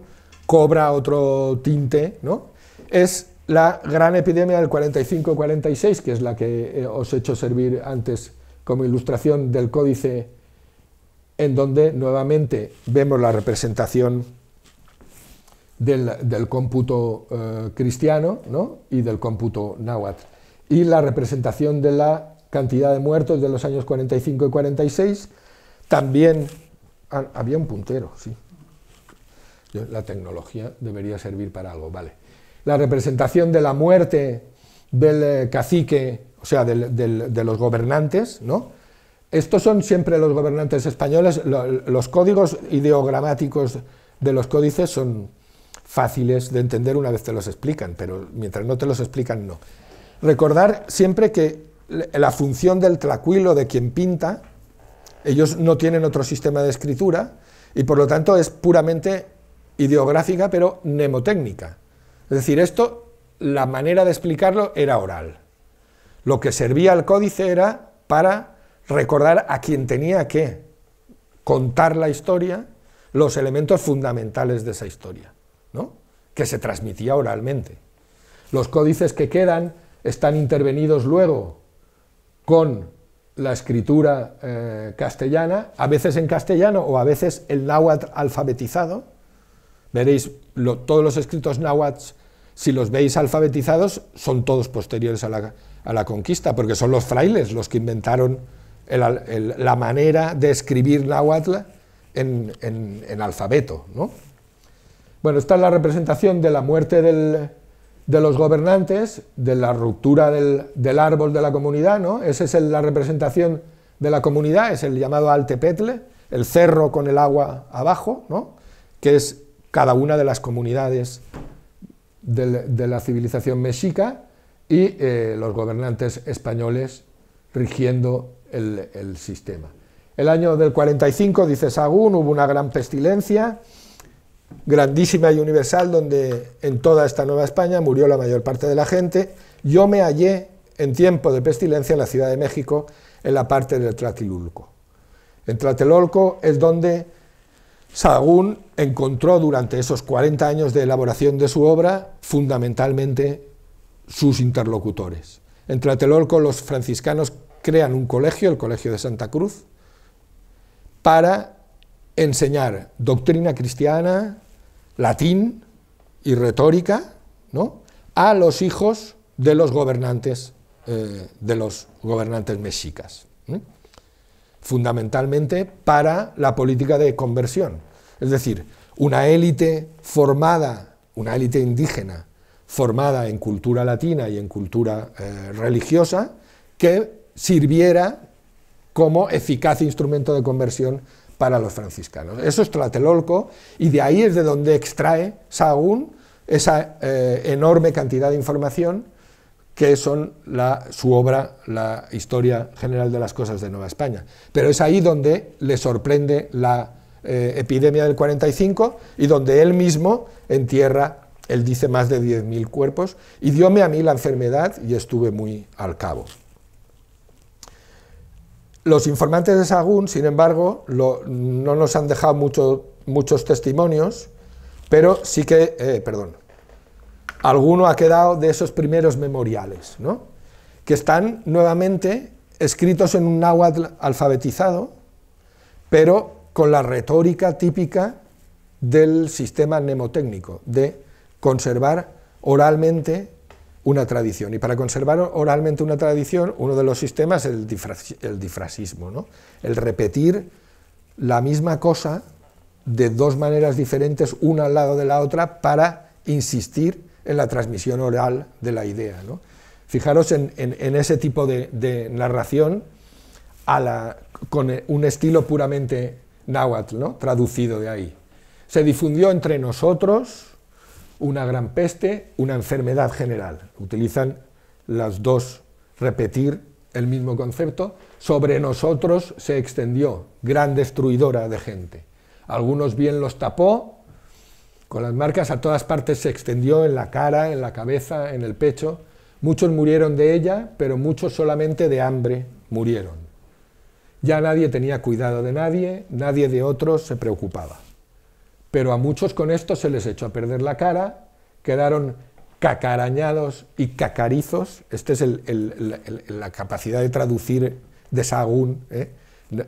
cobra otro tinte, ¿no? Es la gran epidemia del 45-46, que es la que eh, os he hecho servir antes como ilustración del códice, en donde nuevamente vemos la representación del, cómputo eh, cristiano y del cómputo náhuatl, y la representación de la cantidad de muertos de los años 45 y 46, también ah, había un puntero, sí. La tecnología debería servir para algo, vale la representación de la muerte del eh, cacique, o sea, de los gobernantes, ¿no? Estos son siempre los gobernantes españoles, los códigos ideogramáticos de los códices son fáciles de entender una vez te los explican, pero mientras no te los explican, no. Recordar siempre que la función del tlacuilo, de quien pinta, ellos no tienen otro sistema de escritura y por lo tanto es puramente ideográfica, pero mnemotécnica. Es decir, esto, la manera de explicarlo era oral. Lo que servía al códice era para recordar a quien tenía que contar la historia los elementos fundamentales de esa historia, ¿no? que se transmitía oralmente. Los códices que quedan están intervenidos luego con la escritura eh, castellana, a veces en castellano o a veces el náhuatl alfabetizado. Veréis, todos los escritos náhuatl si los veis alfabetizados, son todos posteriores a la, conquista, porque son los frailes los que inventaron la manera de escribir náhuatl en, alfabeto. ¿no? Bueno, esta es la representación de la muerte de los gobernantes, de la ruptura del, árbol de la comunidad, ¿no? Esa es la representación de la comunidad, es el llamado altepetle, el cerro con el agua abajo, ¿no? que es cada una de las comunidades de, la civilización mexica y eh, los gobernantes españoles rigiendo el, sistema. El año del 45, dice Sagún, hubo una gran pestilencia, grandísima y universal, donde en toda esta Nueva España murió la mayor parte de la gente. Yo me hallé en tiempo de pestilencia en la Ciudad de México, en la parte del Tlatelolco. En Tlatelolco es donde Sahagún encontró durante esos 40 años de elaboración de su obra fundamentalmente sus interlocutores. En Tlatelolco los franciscanos crean un colegio, el Colegio de Santa Cruz, para enseñar doctrina cristiana, latín y retórica ¿no? a los hijos de los gobernantes, eh, de los gobernantes mexicas fundamentalmente para la política de conversión. Es decir, una élite formada, una élite indígena formada en cultura latina y en cultura eh, religiosa, que sirviera como eficaz instrumento de conversión para los franciscanos. Eso es Tlatelolco y de ahí es de donde extrae Saúl esa eh, enorme cantidad de información que son su obra, la historia general de las cosas de Nueva España. Pero es ahí donde le sorprende la eh, epidemia del 45 y donde él mismo entierra, él dice, más de 10.000 cuerpos, y diome a mí la enfermedad y estuve muy al cabo. Los informantes de Sagún, sin embargo, no nos han dejado muchos testimonios, pero sí que, eh, perdón, alguno ha quedado de esos primeros memoriales, ¿no? que están nuevamente escritos en un náhuatl alfabetizado, pero con la retórica típica del sistema mnemotécnico, de conservar oralmente una tradición. Y para conservar oralmente una tradición, uno de los sistemas es el, difrasismo, el repetir la misma cosa de dos maneras diferentes, una al lado de la otra, para insistir en la transmisión oral de la idea. Fijaros en, ese tipo de, narración con un estilo puramente náhuatl, ¿no? traducido de ahí. Se difundió entre nosotros una gran peste, una enfermedad general. Utilizan las dos, repetir el mismo concepto. Sobre nosotros se extendió, gran destruidora de gente. Algunos bien los tapó, con las marcas a todas partes se extendió, en la cara, en la cabeza, en el pecho. Muchos murieron de ella, pero muchos solamente de hambre murieron. Ya nadie tenía cuidado de nadie, nadie de otros se preocupaba. Pero a muchos con esto se les echó a perder la cara, quedaron cacarañados y cacarizos. Esta es la capacidad de traducir de Sahagún. ¿eh?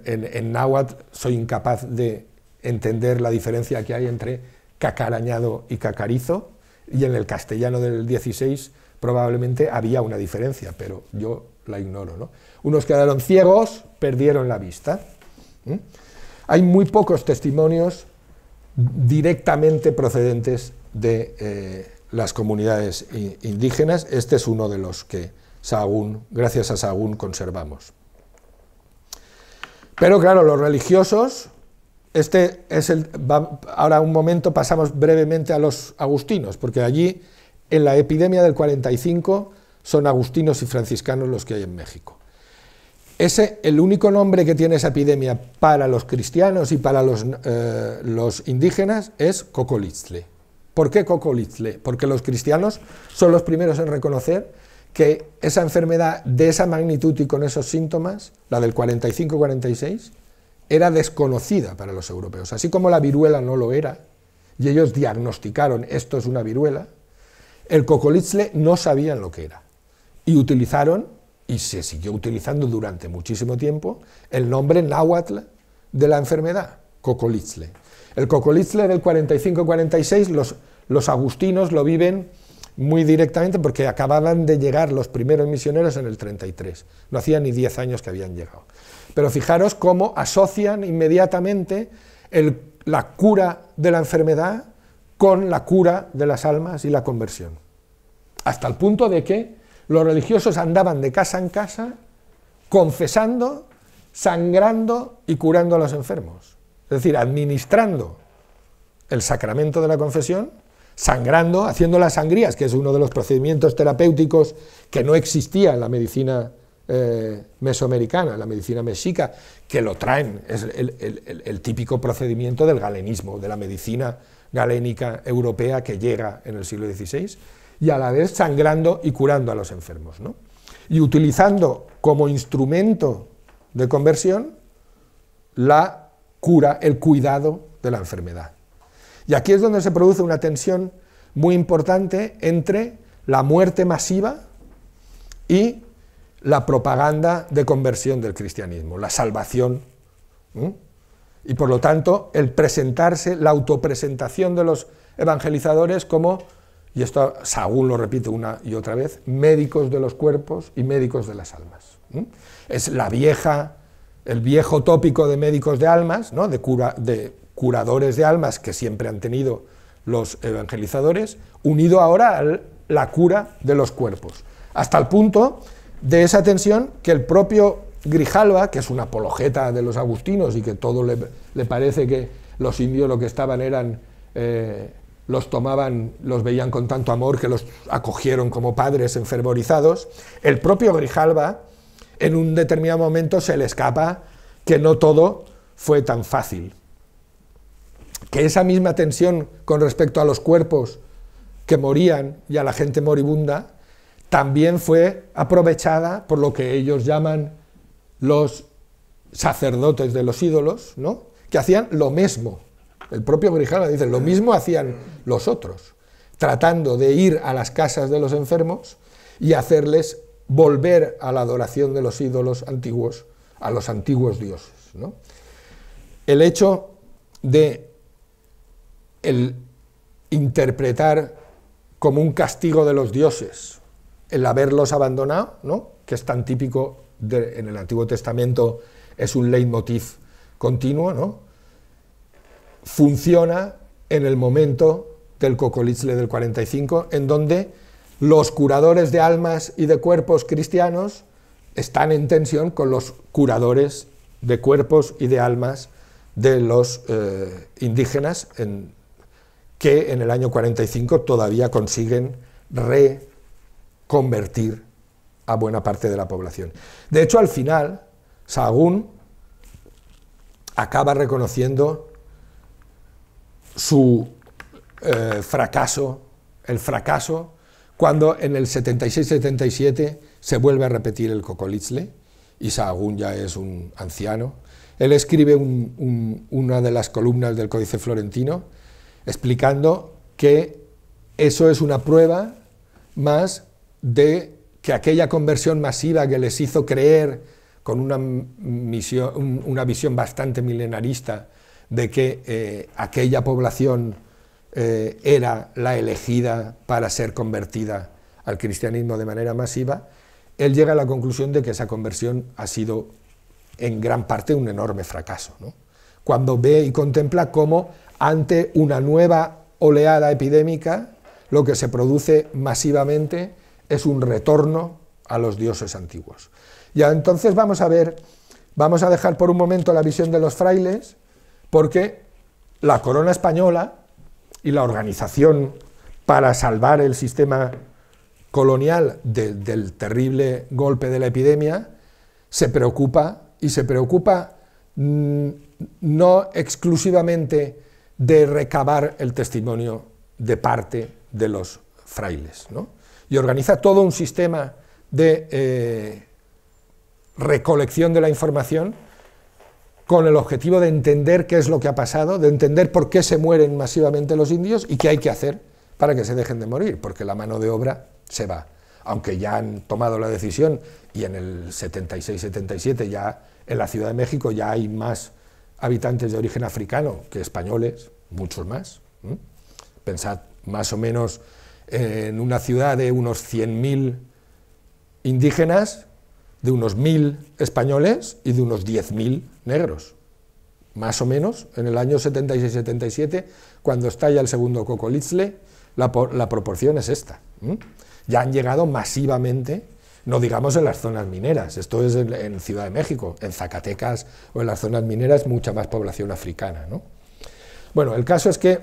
En, en náhuatl soy incapaz de entender la diferencia que hay entre cacarañado y cacarizo, y en el castellano del 16 probablemente había una diferencia, pero yo la ignoro. Unos quedaron ciegos, perdieron la vista. Hay muy pocos testimonios directamente procedentes de eh, las comunidades indígenas. Este es uno de los que gracias a Sahagún conservamos. Pero claro, los religiosos este es el, ahora un momento pasamos brevemente a los agustinos, porque allí en la epidemia del 45 son agustinos y franciscanos los que hay en México. Ese, el único nombre que tiene esa epidemia para los cristianos y para los, eh, los indígenas es Cocolitzle. ¿Por qué Cocolitzle? Porque los cristianos son los primeros en reconocer que esa enfermedad de esa magnitud y con esos síntomas, la del 45-46, era desconocida para los europeos. Así como la viruela no lo era, y ellos diagnosticaron esto es una viruela, el cocolitzle no sabían lo que era. Y utilizaron, y se siguió utilizando durante muchísimo tiempo, el nombre náhuatl de la enfermedad, cocolitzle. El cocolitzle del 45-46, los, los agustinos lo viven muy directamente porque acababan de llegar los primeros misioneros en el 33. No hacía ni 10 años que habían llegado. Pero fijaros cómo asocian inmediatamente la cura de la enfermedad con la cura de las almas y la conversión. Hasta el punto de que los religiosos andaban de casa en casa confesando, sangrando y curando a los enfermos. Es decir, administrando el sacramento de la confesión, sangrando, haciendo las sangrías, que es uno de los procedimientos terapéuticos que no existía en la medicina eh, mesoamericana, la medicina mexica, que lo traen, es el, típico procedimiento del galenismo, de la medicina galénica europea que llega en el siglo XVI, y a la vez sangrando y curando a los enfermos. Y utilizando como instrumento de conversión la cura, el cuidado de la enfermedad. Y aquí es donde se produce una tensión muy importante entre la muerte masiva y la propaganda de conversión del cristianismo, la salvación. Y por lo tanto, el presentarse, la autopresentación de los evangelizadores como, y esto Saúl lo repito una y otra vez, médicos de los cuerpos y médicos de las almas. Es la vieja, el viejo tópico de médicos de almas, ¿no? de, cura, de curadores de almas que siempre han tenido los evangelizadores, unido ahora a la cura de los cuerpos. Hasta el punto de esa tensión que el propio Grijalva, que es una apologeta de los agustinos y que todo le, parece que los indios lo que estaban eran, eh, los tomaban, los veían con tanto amor que los acogieron como padres enfervorizados, el propio Grijalva en un determinado momento se le escapa que no todo fue tan fácil. Que esa misma tensión con respecto a los cuerpos que morían y a la gente moribunda también fue aprovechada por lo que ellos llaman los sacerdotes de los ídolos, ¿no? que hacían lo mismo. El propio Grijalva dice, lo mismo hacían los otros, tratando de ir a las casas de los enfermos y hacerles volver a la adoración de los ídolos antiguos, a los antiguos dioses. El hecho de el interpretar como un castigo de los dioses el haberlos abandonado, ¿no? que es tan típico en el Antiguo Testamento, es un leitmotiv continuo, ¿no? funciona en el momento del Cocolitzle del 45, en donde los curadores de almas y de cuerpos cristianos están en tensión con los curadores de cuerpos y de almas de los eh, indígenas que en el año 45 todavía consiguen re convertir a buena parte de la población. De hecho, al final, Sahagún acaba reconociendo su eh, fracaso, el fracaso, cuando en el 76-77 se vuelve a repetir el Cocolitzle, y Sahagún ya es un anciano. Él escribe una de las columnas del Códice Florentino explicando que eso es una prueba más de que aquella conversión masiva que les hizo creer con una, una visión bastante milenarista de que eh, aquella población eh, era la elegida para ser convertida al cristianismo de manera masiva, él llega a la conclusión de que esa conversión ha sido en gran parte un enorme fracaso. Cuando ve y contempla cómo ante una nueva oleada epidémica lo que se produce masivamente es un retorno a los dioses antiguos. Y entonces vamos a ver, vamos a dejar por un momento la visión de los frailes, porque la corona española y la organización para salvar el sistema colonial del terrible golpe de la epidemia, se preocupa y se preocupa mm, no exclusivamente de recabar el testimonio de parte de los frailes, ¿no? y organiza todo un sistema de eh, recolección de la información con el objetivo de entender qué es lo que ha pasado, de entender por qué se mueren masivamente los indios y qué hay que hacer para que se dejen de morir, porque la mano de obra se va. Aunque ya han tomado la decisión y en el 76-77 ya en la Ciudad de México ya hay más habitantes de origen africano que españoles, muchos más. Pensad más o menos en una ciudad de unos 100.000 indígenas, de unos 1.000 españoles y de unos 10.000 negros, más o menos, en el año 76-77, cuando estalla el segundo Cocolitzle, la, proporción es esta. Ya han llegado masivamente, no digamos en las zonas mineras, esto es en, Ciudad de México, en Zacatecas o en las zonas mineras mucha más población africana. Bueno, el caso es que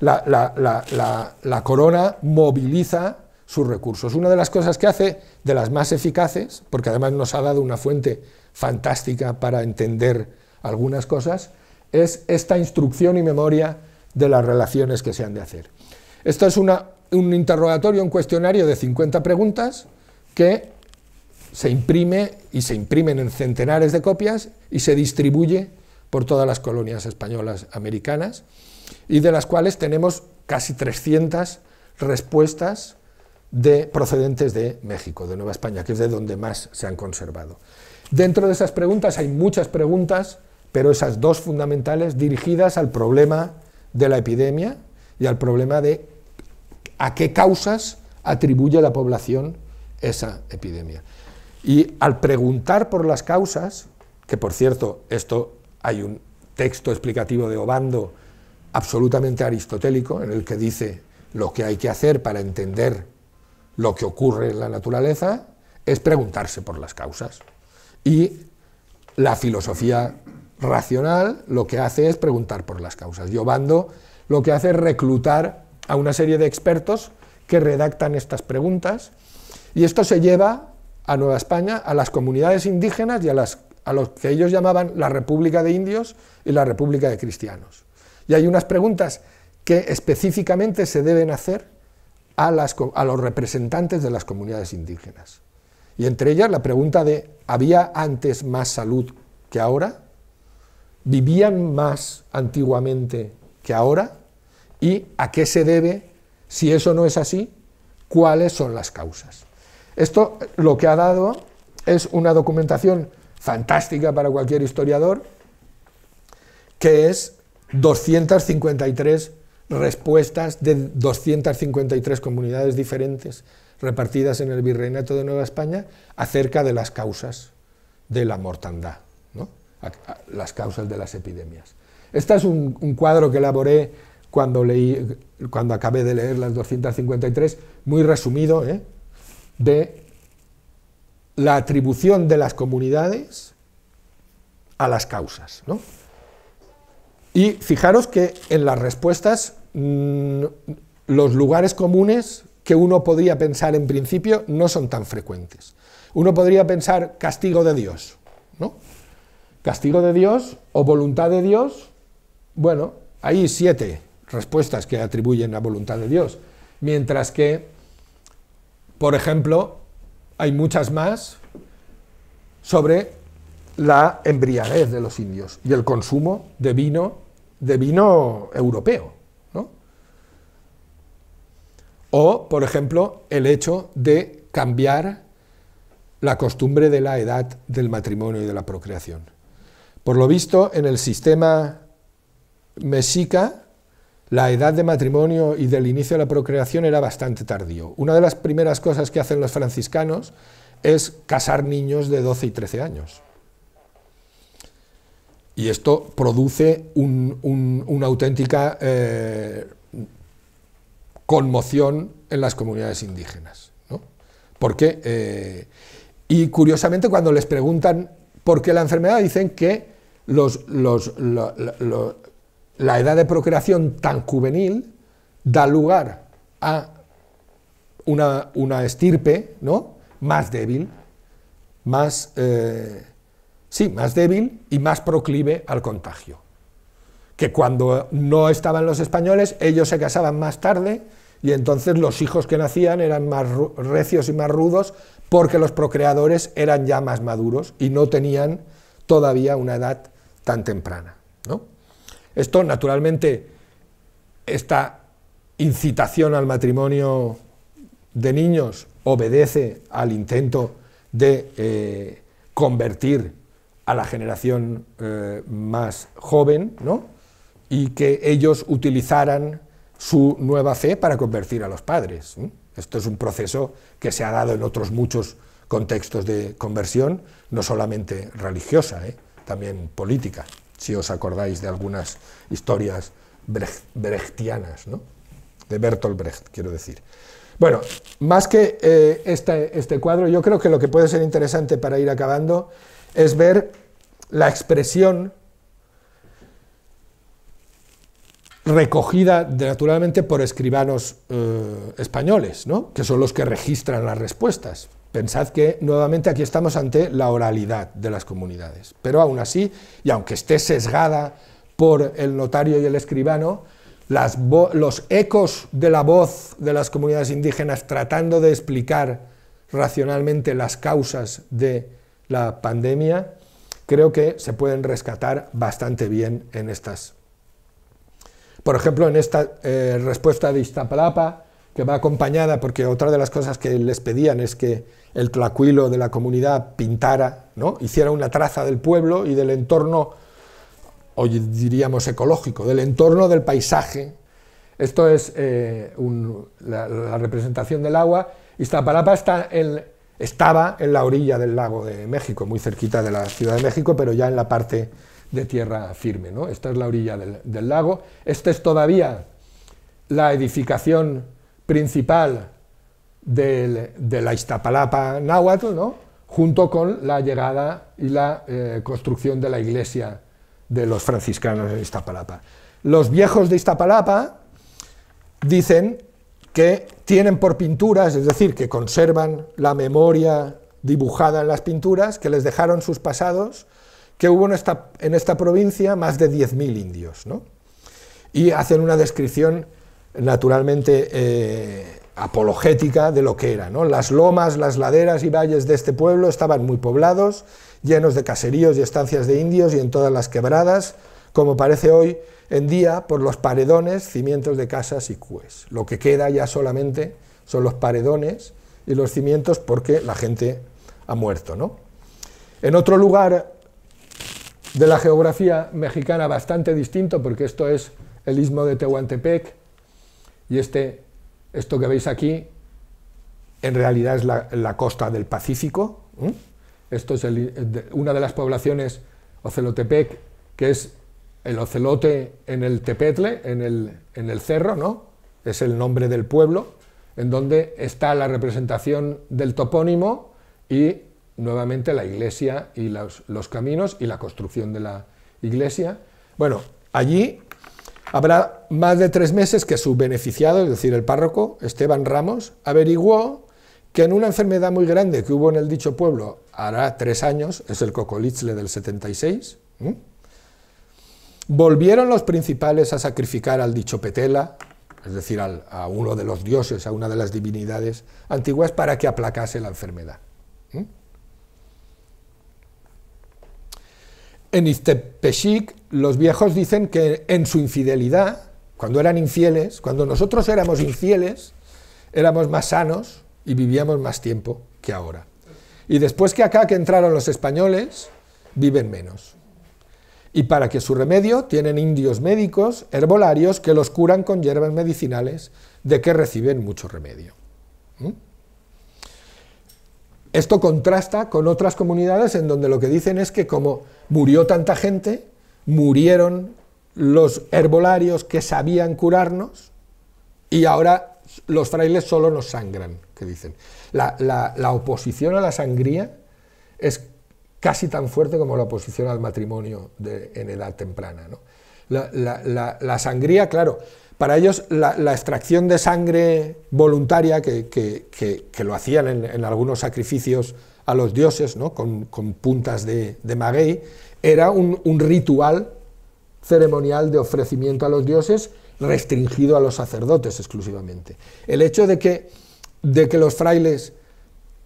la, corona moviliza sus recursos. Una de las cosas que hace, de las más eficaces, porque además nos ha dado una fuente fantástica para entender algunas cosas, es esta instrucción y memoria de las relaciones que se han de hacer. Esto es un interrogatorio, un cuestionario de 50 preguntas que se imprime y se imprimen en centenares de copias y se distribuye por todas las colonias españolas americanas, y de las cuales tenemos casi 300 respuestas de, procedentes de México, de Nueva España, que es de donde más se han conservado. Dentro de esas preguntas hay muchas preguntas, pero esas dos fundamentales dirigidas al problema de la epidemia y al problema de a qué causas atribuye la población esa epidemia. Y al preguntar por las causas, que por cierto, esto hay un texto explicativo de Obando absolutamente aristotélico en el que dice lo que hay que hacer para entender lo que ocurre en la naturaleza es preguntarse por las causas. Y la filosofía racional lo que hace es preguntar por las causas. Y Obando lo que hace es reclutar a una serie de expertos que redactan estas preguntas y esto se lleva a Nueva España, a las comunidades indígenas y a las a los que ellos llamaban la República de Indios y la República de Cristianos. Y hay unas preguntas que específicamente se deben hacer a, a los representantes de las comunidades indígenas. Y entre ellas la pregunta de, ¿había antes más salud que ahora? ¿Vivían más antiguamente que ahora? ¿Y a qué se debe? Si eso no es así, ¿cuáles son las causas? Esto lo que ha dado es una documentación fantástica para cualquier historiador, que es 253 respuestas de 253 comunidades diferentes repartidas en el Virreinato de Nueva España acerca de las causas de la mortandad, las causas de las epidemias. Este es un, cuadro que elaboré cuando, leí, cuando acabé de leer las 253, muy resumido, ¿eh? de la atribución de las comunidades a las causas. ¿no? Y fijaros que en las respuestas mm, los lugares comunes que uno podría pensar en principio no son tan frecuentes. Uno podría pensar castigo de Dios, ¿no? Castigo de Dios o voluntad de Dios. Bueno, hay siete respuestas que atribuyen la voluntad de Dios. Mientras que, por ejemplo, hay muchas más sobre la embriaguez de los indios y el consumo de vino, de vino europeo. O, por ejemplo, el hecho de cambiar la costumbre de la edad del matrimonio y de la procreación. Por lo visto, en el sistema mexica, la edad de matrimonio y del inicio de la procreación era bastante tardío. Una de las primeras cosas que hacen los franciscanos es casar niños de 12 y 13 años. Y esto produce una auténtica eh, conmoción en las comunidades indígenas. Porque, eh, y curiosamente cuando les preguntan por qué la enfermedad, dicen que los, los, la edad de procreación tan juvenil da lugar a una, una estirpe ¿no? más débil, más, eh, más débil y más proclive al contagio. Que cuando no estaban los españoles, ellos se casaban más tarde y entonces los hijos que nacían eran más recios y más rudos porque los procreadores eran ya más maduros y no tenían todavía una edad tan temprana. Esto, naturalmente, esta incitación al matrimonio de niños obedece al intento de eh, convertir a la generación eh, más joven, Y que ellos utilizaran su nueva fe para convertir a los padres. Esto es un proceso que se ha dado en otros muchos contextos de conversión, no solamente religiosa, ¿eh? también política si os acordáis de algunas historias brechtianas, ¿no? de Bertolt Brecht, quiero decir. Bueno, más que eh, este, este, cuadro, yo creo que lo que puede ser interesante para ir acabando es ver la expresión recogida naturalmente por escribanos eh, españoles, ¿no? que son los que registran las respuestas. Pensad que nuevamente aquí estamos ante la oralidad de las comunidades, pero aún así, y aunque esté sesgada por el notario y el escribano, las los ecos de la voz de las comunidades indígenas tratando de explicar racionalmente las causas de la pandemia, creo que se pueden rescatar bastante bien en estas. Por ejemplo, en esta eh, respuesta de Iztapalapa, que va acompañada, porque otra de las cosas que les pedían es que el tlacuilo de la comunidad pintara, ¿no? hiciera una traza del pueblo y del entorno, hoy diríamos ecológico, del entorno del paisaje. Esto es eh, la, representación del agua. Iztapalapa está en, estaba en la orilla del lago de México, muy cerquita de la Ciudad de México, pero ya en la parte de tierra firme. ¿no? Esta es la orilla del, del lago. Esta es todavía la edificación principal de la Iztapalapa náhuatl, ¿no? junto con la llegada y la eh, construcción de la iglesia de los franciscanos en Iztapalapa. Los viejos de Iztapalapa dicen que tienen por pinturas, es decir, que conservan la memoria dibujada en las pinturas, que les dejaron sus pasados, que hubo en esta, en esta provincia más de 10.000 indios. ¿no? Y hacen una descripción naturalmente eh, apologética de lo que era. Las lomas, las laderas y valles de este pueblo estaban muy poblados, llenos de caseríos y estancias de indios y en todas las quebradas, como parece hoy en día por los paredones, cimientos de casas y cues. Lo que queda ya solamente son los paredones y los cimientos porque la gente ha muerto. ¿no? En otro lugar de la geografía mexicana bastante distinto, porque esto es el istmo de Tehuantepec, y este, esto que veis aquí en realidad es la, costa del Pacífico. Esto es una de las poblaciones Ocelotepec, que es el ocelote en el Tepetle, en el, en el cerro, ¿no? es el nombre del pueblo, en donde está la representación del topónimo y nuevamente la iglesia y los caminos y la construcción de la iglesia. Bueno, allí Habrá más de tres meses que su beneficiado, es decir, el párroco, Esteban Ramos, averiguó que en una enfermedad muy grande que hubo en el dicho pueblo hará tres años, es el cocolitzle del 76, volvieron los principales a sacrificar al dicho Petela, es decir, a uno de los dioses, a una de las divinidades antiguas, para que aplacase la enfermedad. En Iztepeshik, los viejos dicen que en su infidelidad, cuando eran infieles, cuando nosotros éramos infieles, éramos más sanos y vivíamos más tiempo que ahora. Y después que acá que entraron los españoles, viven menos. Y para que su remedio tienen indios médicos, herbolarios, que los curan con hierbas medicinales, de que reciben mucho remedio. ¿Mm? Esto contrasta con otras comunidades en donde lo que dicen es que como murió tanta gente, murieron los herbolarios que sabían curarnos y ahora los frailes solo nos sangran, que dicen. La, oposición a la sangría es casi tan fuerte como la oposición al matrimonio de, en edad temprana. ¿no? La, la sangría, claro, para ellos la, extracción de sangre voluntaria, que, que, lo hacían en, algunos sacrificios a los dioses, con, puntas de, maguey, era un, ritual ceremonial de ofrecimiento a los dioses restringido a los sacerdotes exclusivamente. El hecho de que, de que los frailes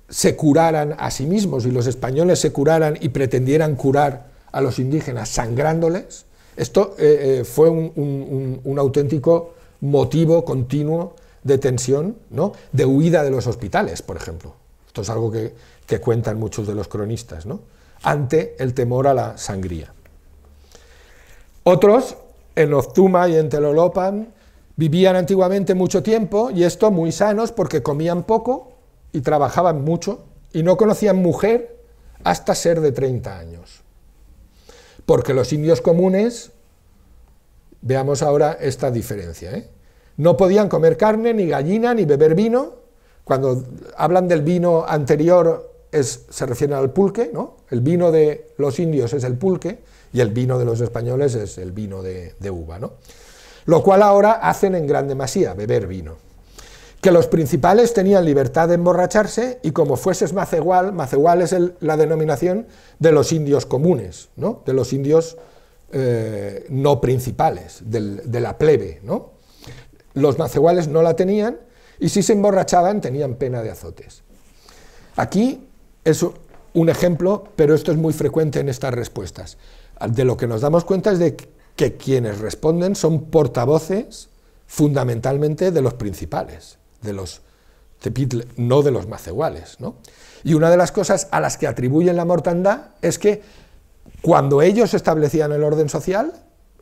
se curaran a sí mismos y los españoles se curaran y pretendieran curar a los indígenas sangrándoles, esto eh, eh, fue un, auténtico motivo continuo de tensión, ¿no? de huida de los hospitales, por ejemplo. Esto es algo que, cuentan muchos de los cronistas, ante el temor a la sangría. Otros, en Oztuma y en Telolopan, vivían antiguamente mucho tiempo, y esto muy sanos porque comían poco y trabajaban mucho, y no conocían mujer hasta ser de 30 años. Porque los indios comunes, veamos ahora esta diferencia, ¿eh? no podían comer carne, ni gallina, ni beber vino. Cuando hablan del vino anterior es, se refieren al pulque, ¿no? El vino de los indios es el pulque y el vino de los españoles es el vino de, de uva, ¿no? Lo cual ahora hacen en gran demasía, beber vino que los principales tenían libertad de emborracharse y como fueses macegual, macegual es la denominación de los indios comunes, ¿no? de los indios eh, no principales, de la plebe. ¿no? Los maceguales no la tenían y si se emborrachaban tenían pena de azotes. Aquí es un ejemplo, pero esto es muy frecuente en estas respuestas. De lo que nos damos cuenta es de que quienes responden son portavoces fundamentalmente de los principales de los tepitl, no de los Maceguales, Y una de las cosas a las que atribuyen la mortandad es que cuando ellos establecían el orden social,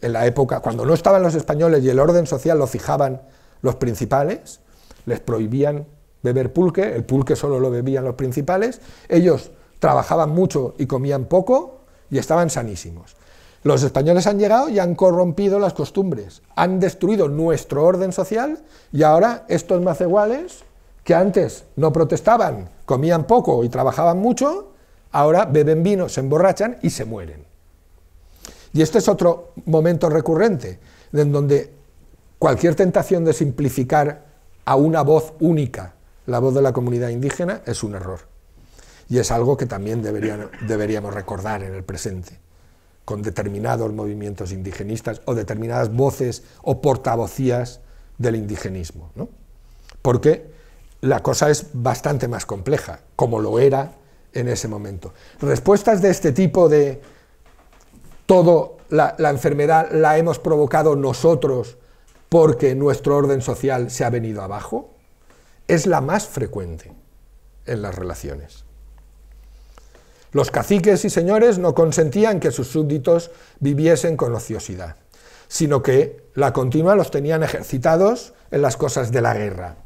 en la época, cuando no estaban los españoles y el orden social lo fijaban los principales, les prohibían beber pulque, el pulque solo lo bebían los principales, ellos trabajaban mucho y comían poco y estaban sanísimos. Los españoles han llegado y han corrompido las costumbres, han destruido nuestro orden social y ahora estos maceguales, que antes no protestaban, comían poco y trabajaban mucho, ahora beben vino, se emborrachan y se mueren. Y este es otro momento recurrente, en donde cualquier tentación de simplificar a una voz única, la voz de la comunidad indígena, es un error. Y es algo que también deberíamos recordar en el presente con determinados movimientos indigenistas o determinadas voces o portavocías del indigenismo. Porque la cosa es bastante más compleja, como lo era en ese momento. Respuestas de este tipo de todo la, la enfermedad la hemos provocado nosotros porque nuestro orden social se ha venido abajo, es la más frecuente en las relaciones. Los caciques y señores no consentían que sus súbditos viviesen con ociosidad, sino que la continua los tenían ejercitados en las cosas de la guerra.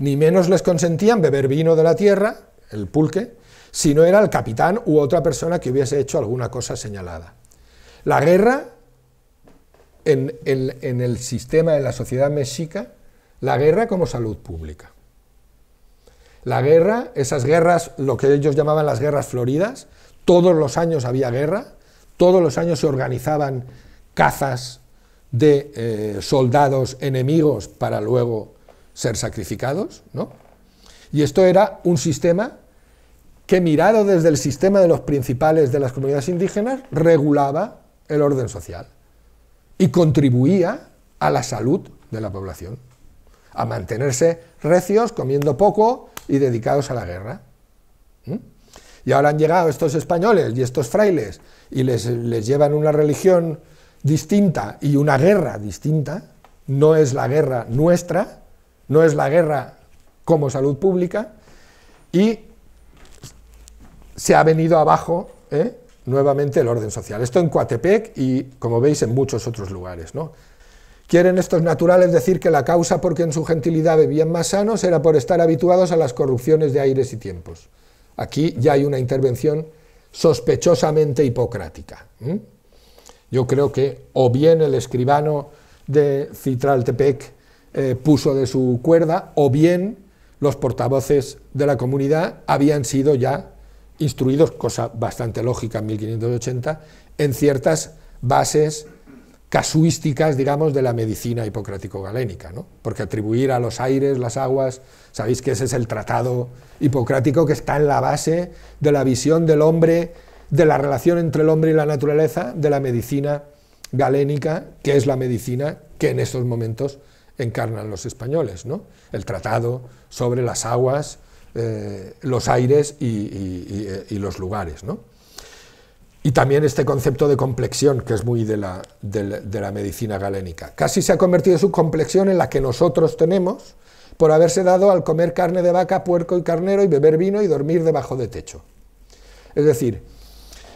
Ni menos les consentían beber vino de la tierra, el pulque, si no era el capitán u otra persona que hubiese hecho alguna cosa señalada. La guerra, en, el sistema, de la sociedad mexica, la guerra como salud pública la guerra, esas guerras, lo que ellos llamaban las guerras floridas, todos los años había guerra, todos los años se organizaban cazas de eh, soldados enemigos para luego ser sacrificados, ¿no? Y esto era un sistema que mirado desde el sistema de los principales de las comunidades indígenas, regulaba el orden social y contribuía a la salud de la población, a mantenerse recios, comiendo poco, y dedicados a la guerra. Y ahora han llegado estos españoles y estos frailes y les, llevan una religión distinta y una guerra distinta, no es la guerra nuestra, no es la guerra como salud pública, y se ha venido abajo ¿eh? nuevamente el orden social. Esto en Coatepec y, como veis, en muchos otros lugares. Quieren estos naturales decir que la causa porque en su gentilidad bebían más sanos era por estar habituados a las corrupciones de aires y tiempos. Aquí ya hay una intervención sospechosamente hipocrática. Yo creo que o bien el escribano de Citraltepec eh, puso de su cuerda, o bien los portavoces de la comunidad habían sido ya instruidos, cosa bastante lógica en 1580, en ciertas bases casuísticas, digamos, de la medicina hipocrático-galénica, ¿no? porque atribuir a los aires, las aguas, sabéis que ese es el tratado hipocrático que está en la base de la visión del hombre, de la relación entre el hombre y la naturaleza, de la medicina galénica, que es la medicina que en estos momentos encarnan los españoles, ¿no? el tratado sobre las aguas, eh, los aires y, y eh, los lugares. ¿no? Y también este concepto de complexión, que es muy de la, de, la medicina galénica. Casi se ha convertido su complexión en la que nosotros tenemos por haberse dado al comer carne de vaca, puerco y carnero y beber vino y dormir debajo de techo. Es decir,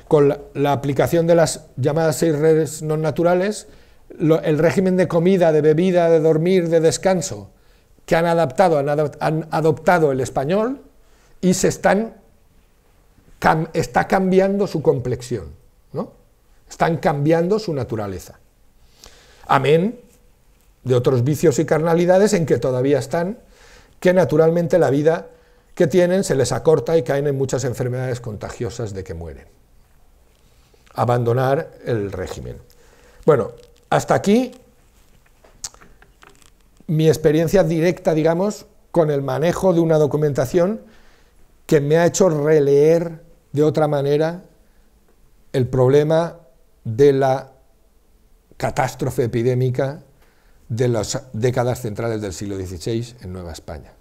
con la, aplicación de las llamadas seis redes no naturales, el régimen de comida, de bebida, de dormir, de descanso, que han adaptado, han adoptado el español y se están está cambiando su complexión, ¿no? Están cambiando su naturaleza. Amén de otros vicios y carnalidades en que todavía están, que naturalmente la vida que tienen se les acorta y caen en muchas enfermedades contagiosas de que mueren. Abandonar el régimen. Bueno, hasta aquí mi experiencia directa, digamos, con el manejo de una documentación que me ha hecho releer de otra manera, el problema de la catástrofe epidémica de las décadas centrales del siglo XVI en Nueva España.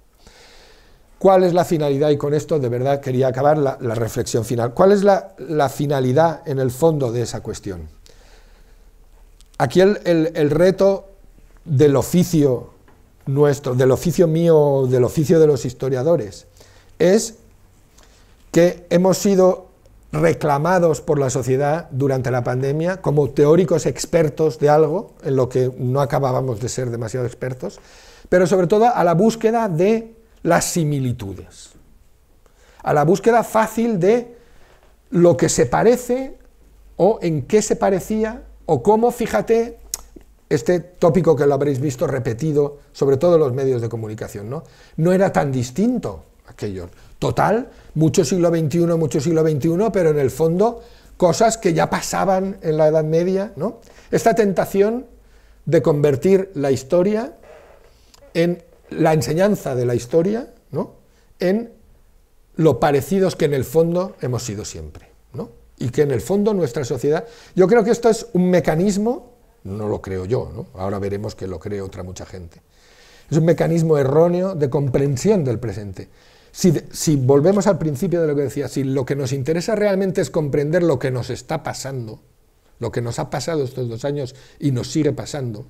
¿Cuál es la finalidad? Y con esto de verdad quería acabar la, reflexión final. ¿Cuál es la, finalidad en el fondo de esa cuestión? Aquí el, el reto del oficio nuestro, del oficio mío, del oficio de los historiadores, es que hemos sido reclamados por la sociedad durante la pandemia como teóricos expertos de algo, en lo que no acabábamos de ser demasiado expertos, pero sobre todo a la búsqueda de las similitudes, a la búsqueda fácil de lo que se parece o en qué se parecía o cómo, fíjate, este tópico que lo habréis visto repetido, sobre todo en los medios de comunicación, ¿no? No era tan distinto aquello total, mucho siglo XXI, mucho siglo XXI, pero en el fondo cosas que ya pasaban en la Edad Media, ¿no? Esta tentación de convertir la historia en la enseñanza de la historia, ¿no? En lo parecidos que en el fondo hemos sido siempre, Y que en el fondo nuestra sociedad, yo creo que esto es un mecanismo, no lo creo yo, ¿no? Ahora veremos que lo cree otra mucha gente. Es un mecanismo erróneo de comprensión del presente. Si, volvemos al principio de lo que decía, si lo que nos interesa realmente es comprender lo que nos está pasando, lo que nos ha pasado estos dos años y nos sigue pasando,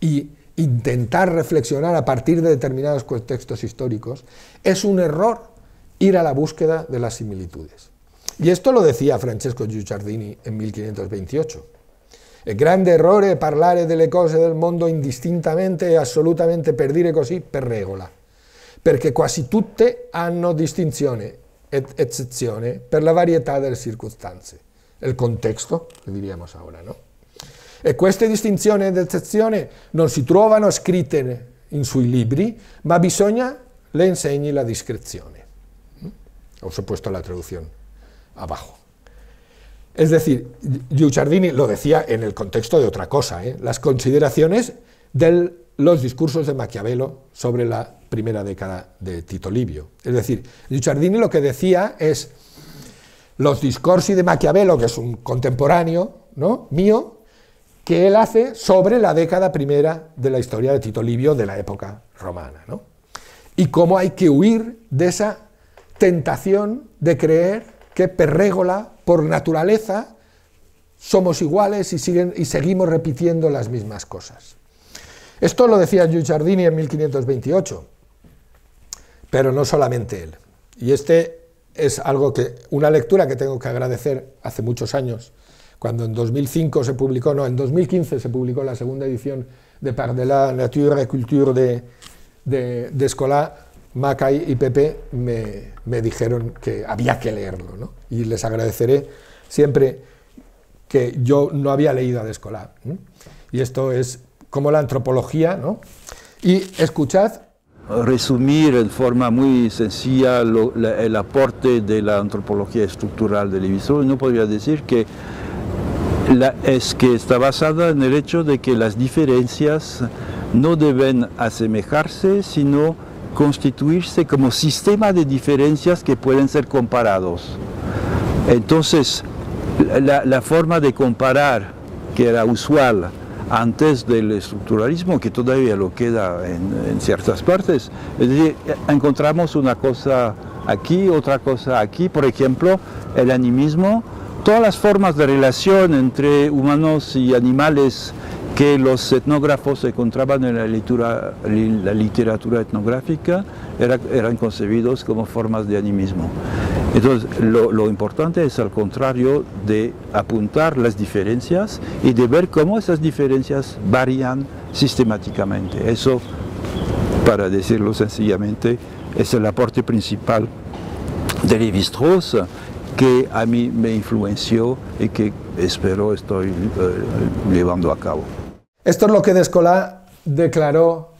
y intentar reflexionar a partir de determinados contextos históricos, es un error ir a la búsqueda de las similitudes. Y esto lo decía Francesco Giugiardini en 1528. El grande hablar parlare delle cose del mundo indistintamente absolutamente assolutamente così per regola. perché quasi tutte hanno distinzione ed eccezione per la varietà delle circostanze, il contesto, che diremo ora, no? E queste distinzioni ed eccezioni non si trovano scritte in sui libri, ma bisogna le insegni la discrezione. Ho he la traduzione abajo. Es decir, Giuciardini lo decía en el contexto de otra cosa, ¿eh? las consideraciones del los discursos de Maquiavelo sobre la primera década de Tito Livio. Es decir, Guicciardini lo que decía es los discursos de Maquiavelo, que es un contemporáneo ¿no? mío, que él hace sobre la década primera de la historia de Tito Livio de la época romana. ¿no? Y cómo hay que huir de esa tentación de creer que Perrégola, por naturaleza, somos iguales y, siguen, y seguimos repitiendo las mismas cosas. Esto lo decía Giugiardini en 1528, pero no solamente él. Y este es algo que, una lectura que tengo que agradecer hace muchos años, cuando en 2005 se publicó, no, en 2015 se publicó la segunda edición de Par de la Nature et Culture de, de, Macay y Pepe me, dijeron que había que leerlo, ¿no? Y les agradeceré siempre que yo no había leído a Descolá. Y esto es como la antropología, ¿no? Y escuchad. Resumir en forma muy sencilla el aporte de la antropología estructural de levi no podría decir que es que está basada en el hecho de que las diferencias no deben asemejarse, sino constituirse como sistema de diferencias que pueden ser comparados. Entonces, la forma de comparar que era usual antes del estructuralismo, que todavía lo queda en, ciertas partes. Es decir, encontramos una cosa aquí, otra cosa aquí, por ejemplo, el animismo, todas las formas de relación entre humanos y animales que los etnógrafos encontraban en la literatura, etnográfica eran concebidos como formas de animismo. Entonces, lo, importante es al contrario de apuntar las diferencias y de ver cómo esas diferencias varían sistemáticamente. Eso, para decirlo sencillamente, es el aporte principal de Lévi-Strauss que a mí me influenció y que espero estoy eh, llevando a cabo. Esto es lo que Descola declaró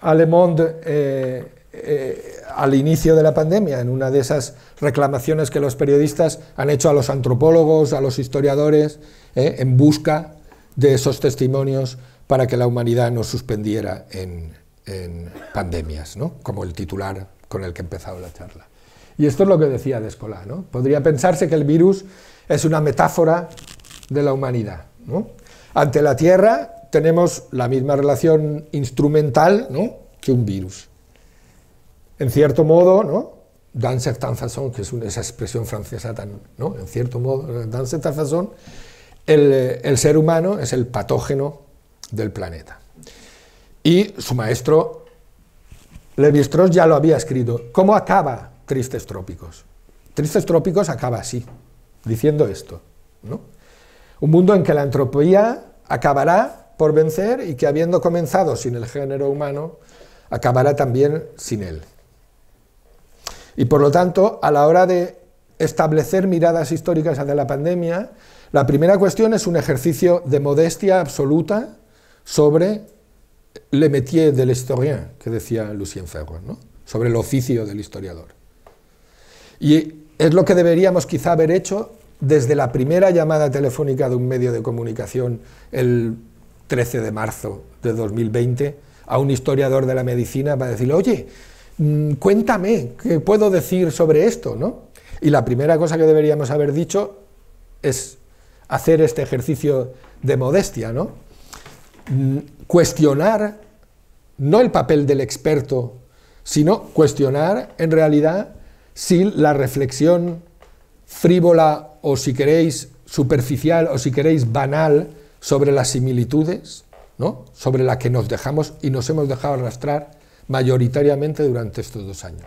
a Le Monde eh, eh, al inicio de la pandemia, en una de esas reclamaciones que los periodistas han hecho a los antropólogos, a los historiadores, eh, en busca de esos testimonios para que la humanidad no suspendiera en, pandemias, como el titular con el que he empezado la charla. Y esto es lo que decía Descola. ¿no? Podría pensarse que el virus es una metáfora de la humanidad. Ante la Tierra, tenemos la misma relación instrumental que un virus. En cierto modo, ¿no? Dan tan façon, que es esa expresión francesa tan, ¿no? En cierto modo, danser tan façon, eh, el, ser humano es el patógeno del planeta. Y su maestro, Levi-Strauss, ya lo había escrito. ¿Cómo acaba Tristes Trópicos? Tristes Trópicos acaba así, diciendo esto, Un mundo en que la antropía acabará por vencer y que habiendo comenzado sin el género humano, acabará también sin él. Y por lo tanto, a la hora de establecer miradas históricas ante la pandemia, la primera cuestión es un ejercicio de modestia absoluta sobre le métier de l'historien, que decía Lucien Ferro, sobre el oficio del historiador. Y es lo que deberíamos quizá haber hecho desde la primera llamada telefónica de un medio de comunicación el 13 de marzo de 2020, a un historiador de la medicina para decirle, oye, mm, cuéntame, ¿qué puedo decir sobre esto? ¿no? Y la primera cosa que deberíamos haber dicho es hacer este ejercicio de modestia, ¿no? Mm, cuestionar no el papel del experto, sino cuestionar en realidad si la reflexión frívola o si queréis superficial o si queréis banal sobre las similitudes, sobre las que nos dejamos y nos hemos dejado arrastrar mayoritariamente durante estos dos años.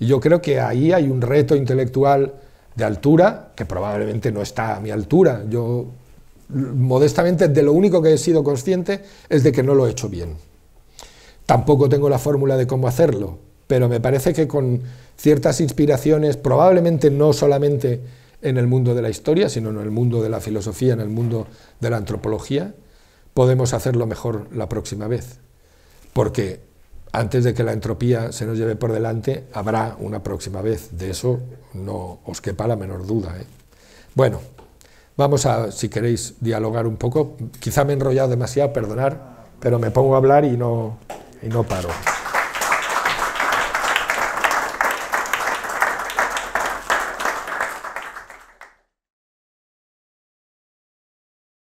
Y yo creo que ahí hay un reto intelectual de altura, que probablemente no está a mi altura. Yo, modestamente, de lo único que he sido consciente es de que no lo he hecho bien. Tampoco tengo la fórmula de cómo hacerlo, pero me parece que con ciertas inspiraciones, probablemente no solamente en el mundo de la historia, sino en el mundo de la filosofía, en el mundo de la antropología, podemos hacerlo mejor la próxima vez. Porque antes de que la entropía se nos lleve por delante, habrá una próxima vez. De eso no os quepa la menor duda. ¿eh? Bueno, vamos a, si queréis, dialogar un poco. Quizá me he enrollado demasiado, perdonar, pero me pongo a hablar y no, y no paro.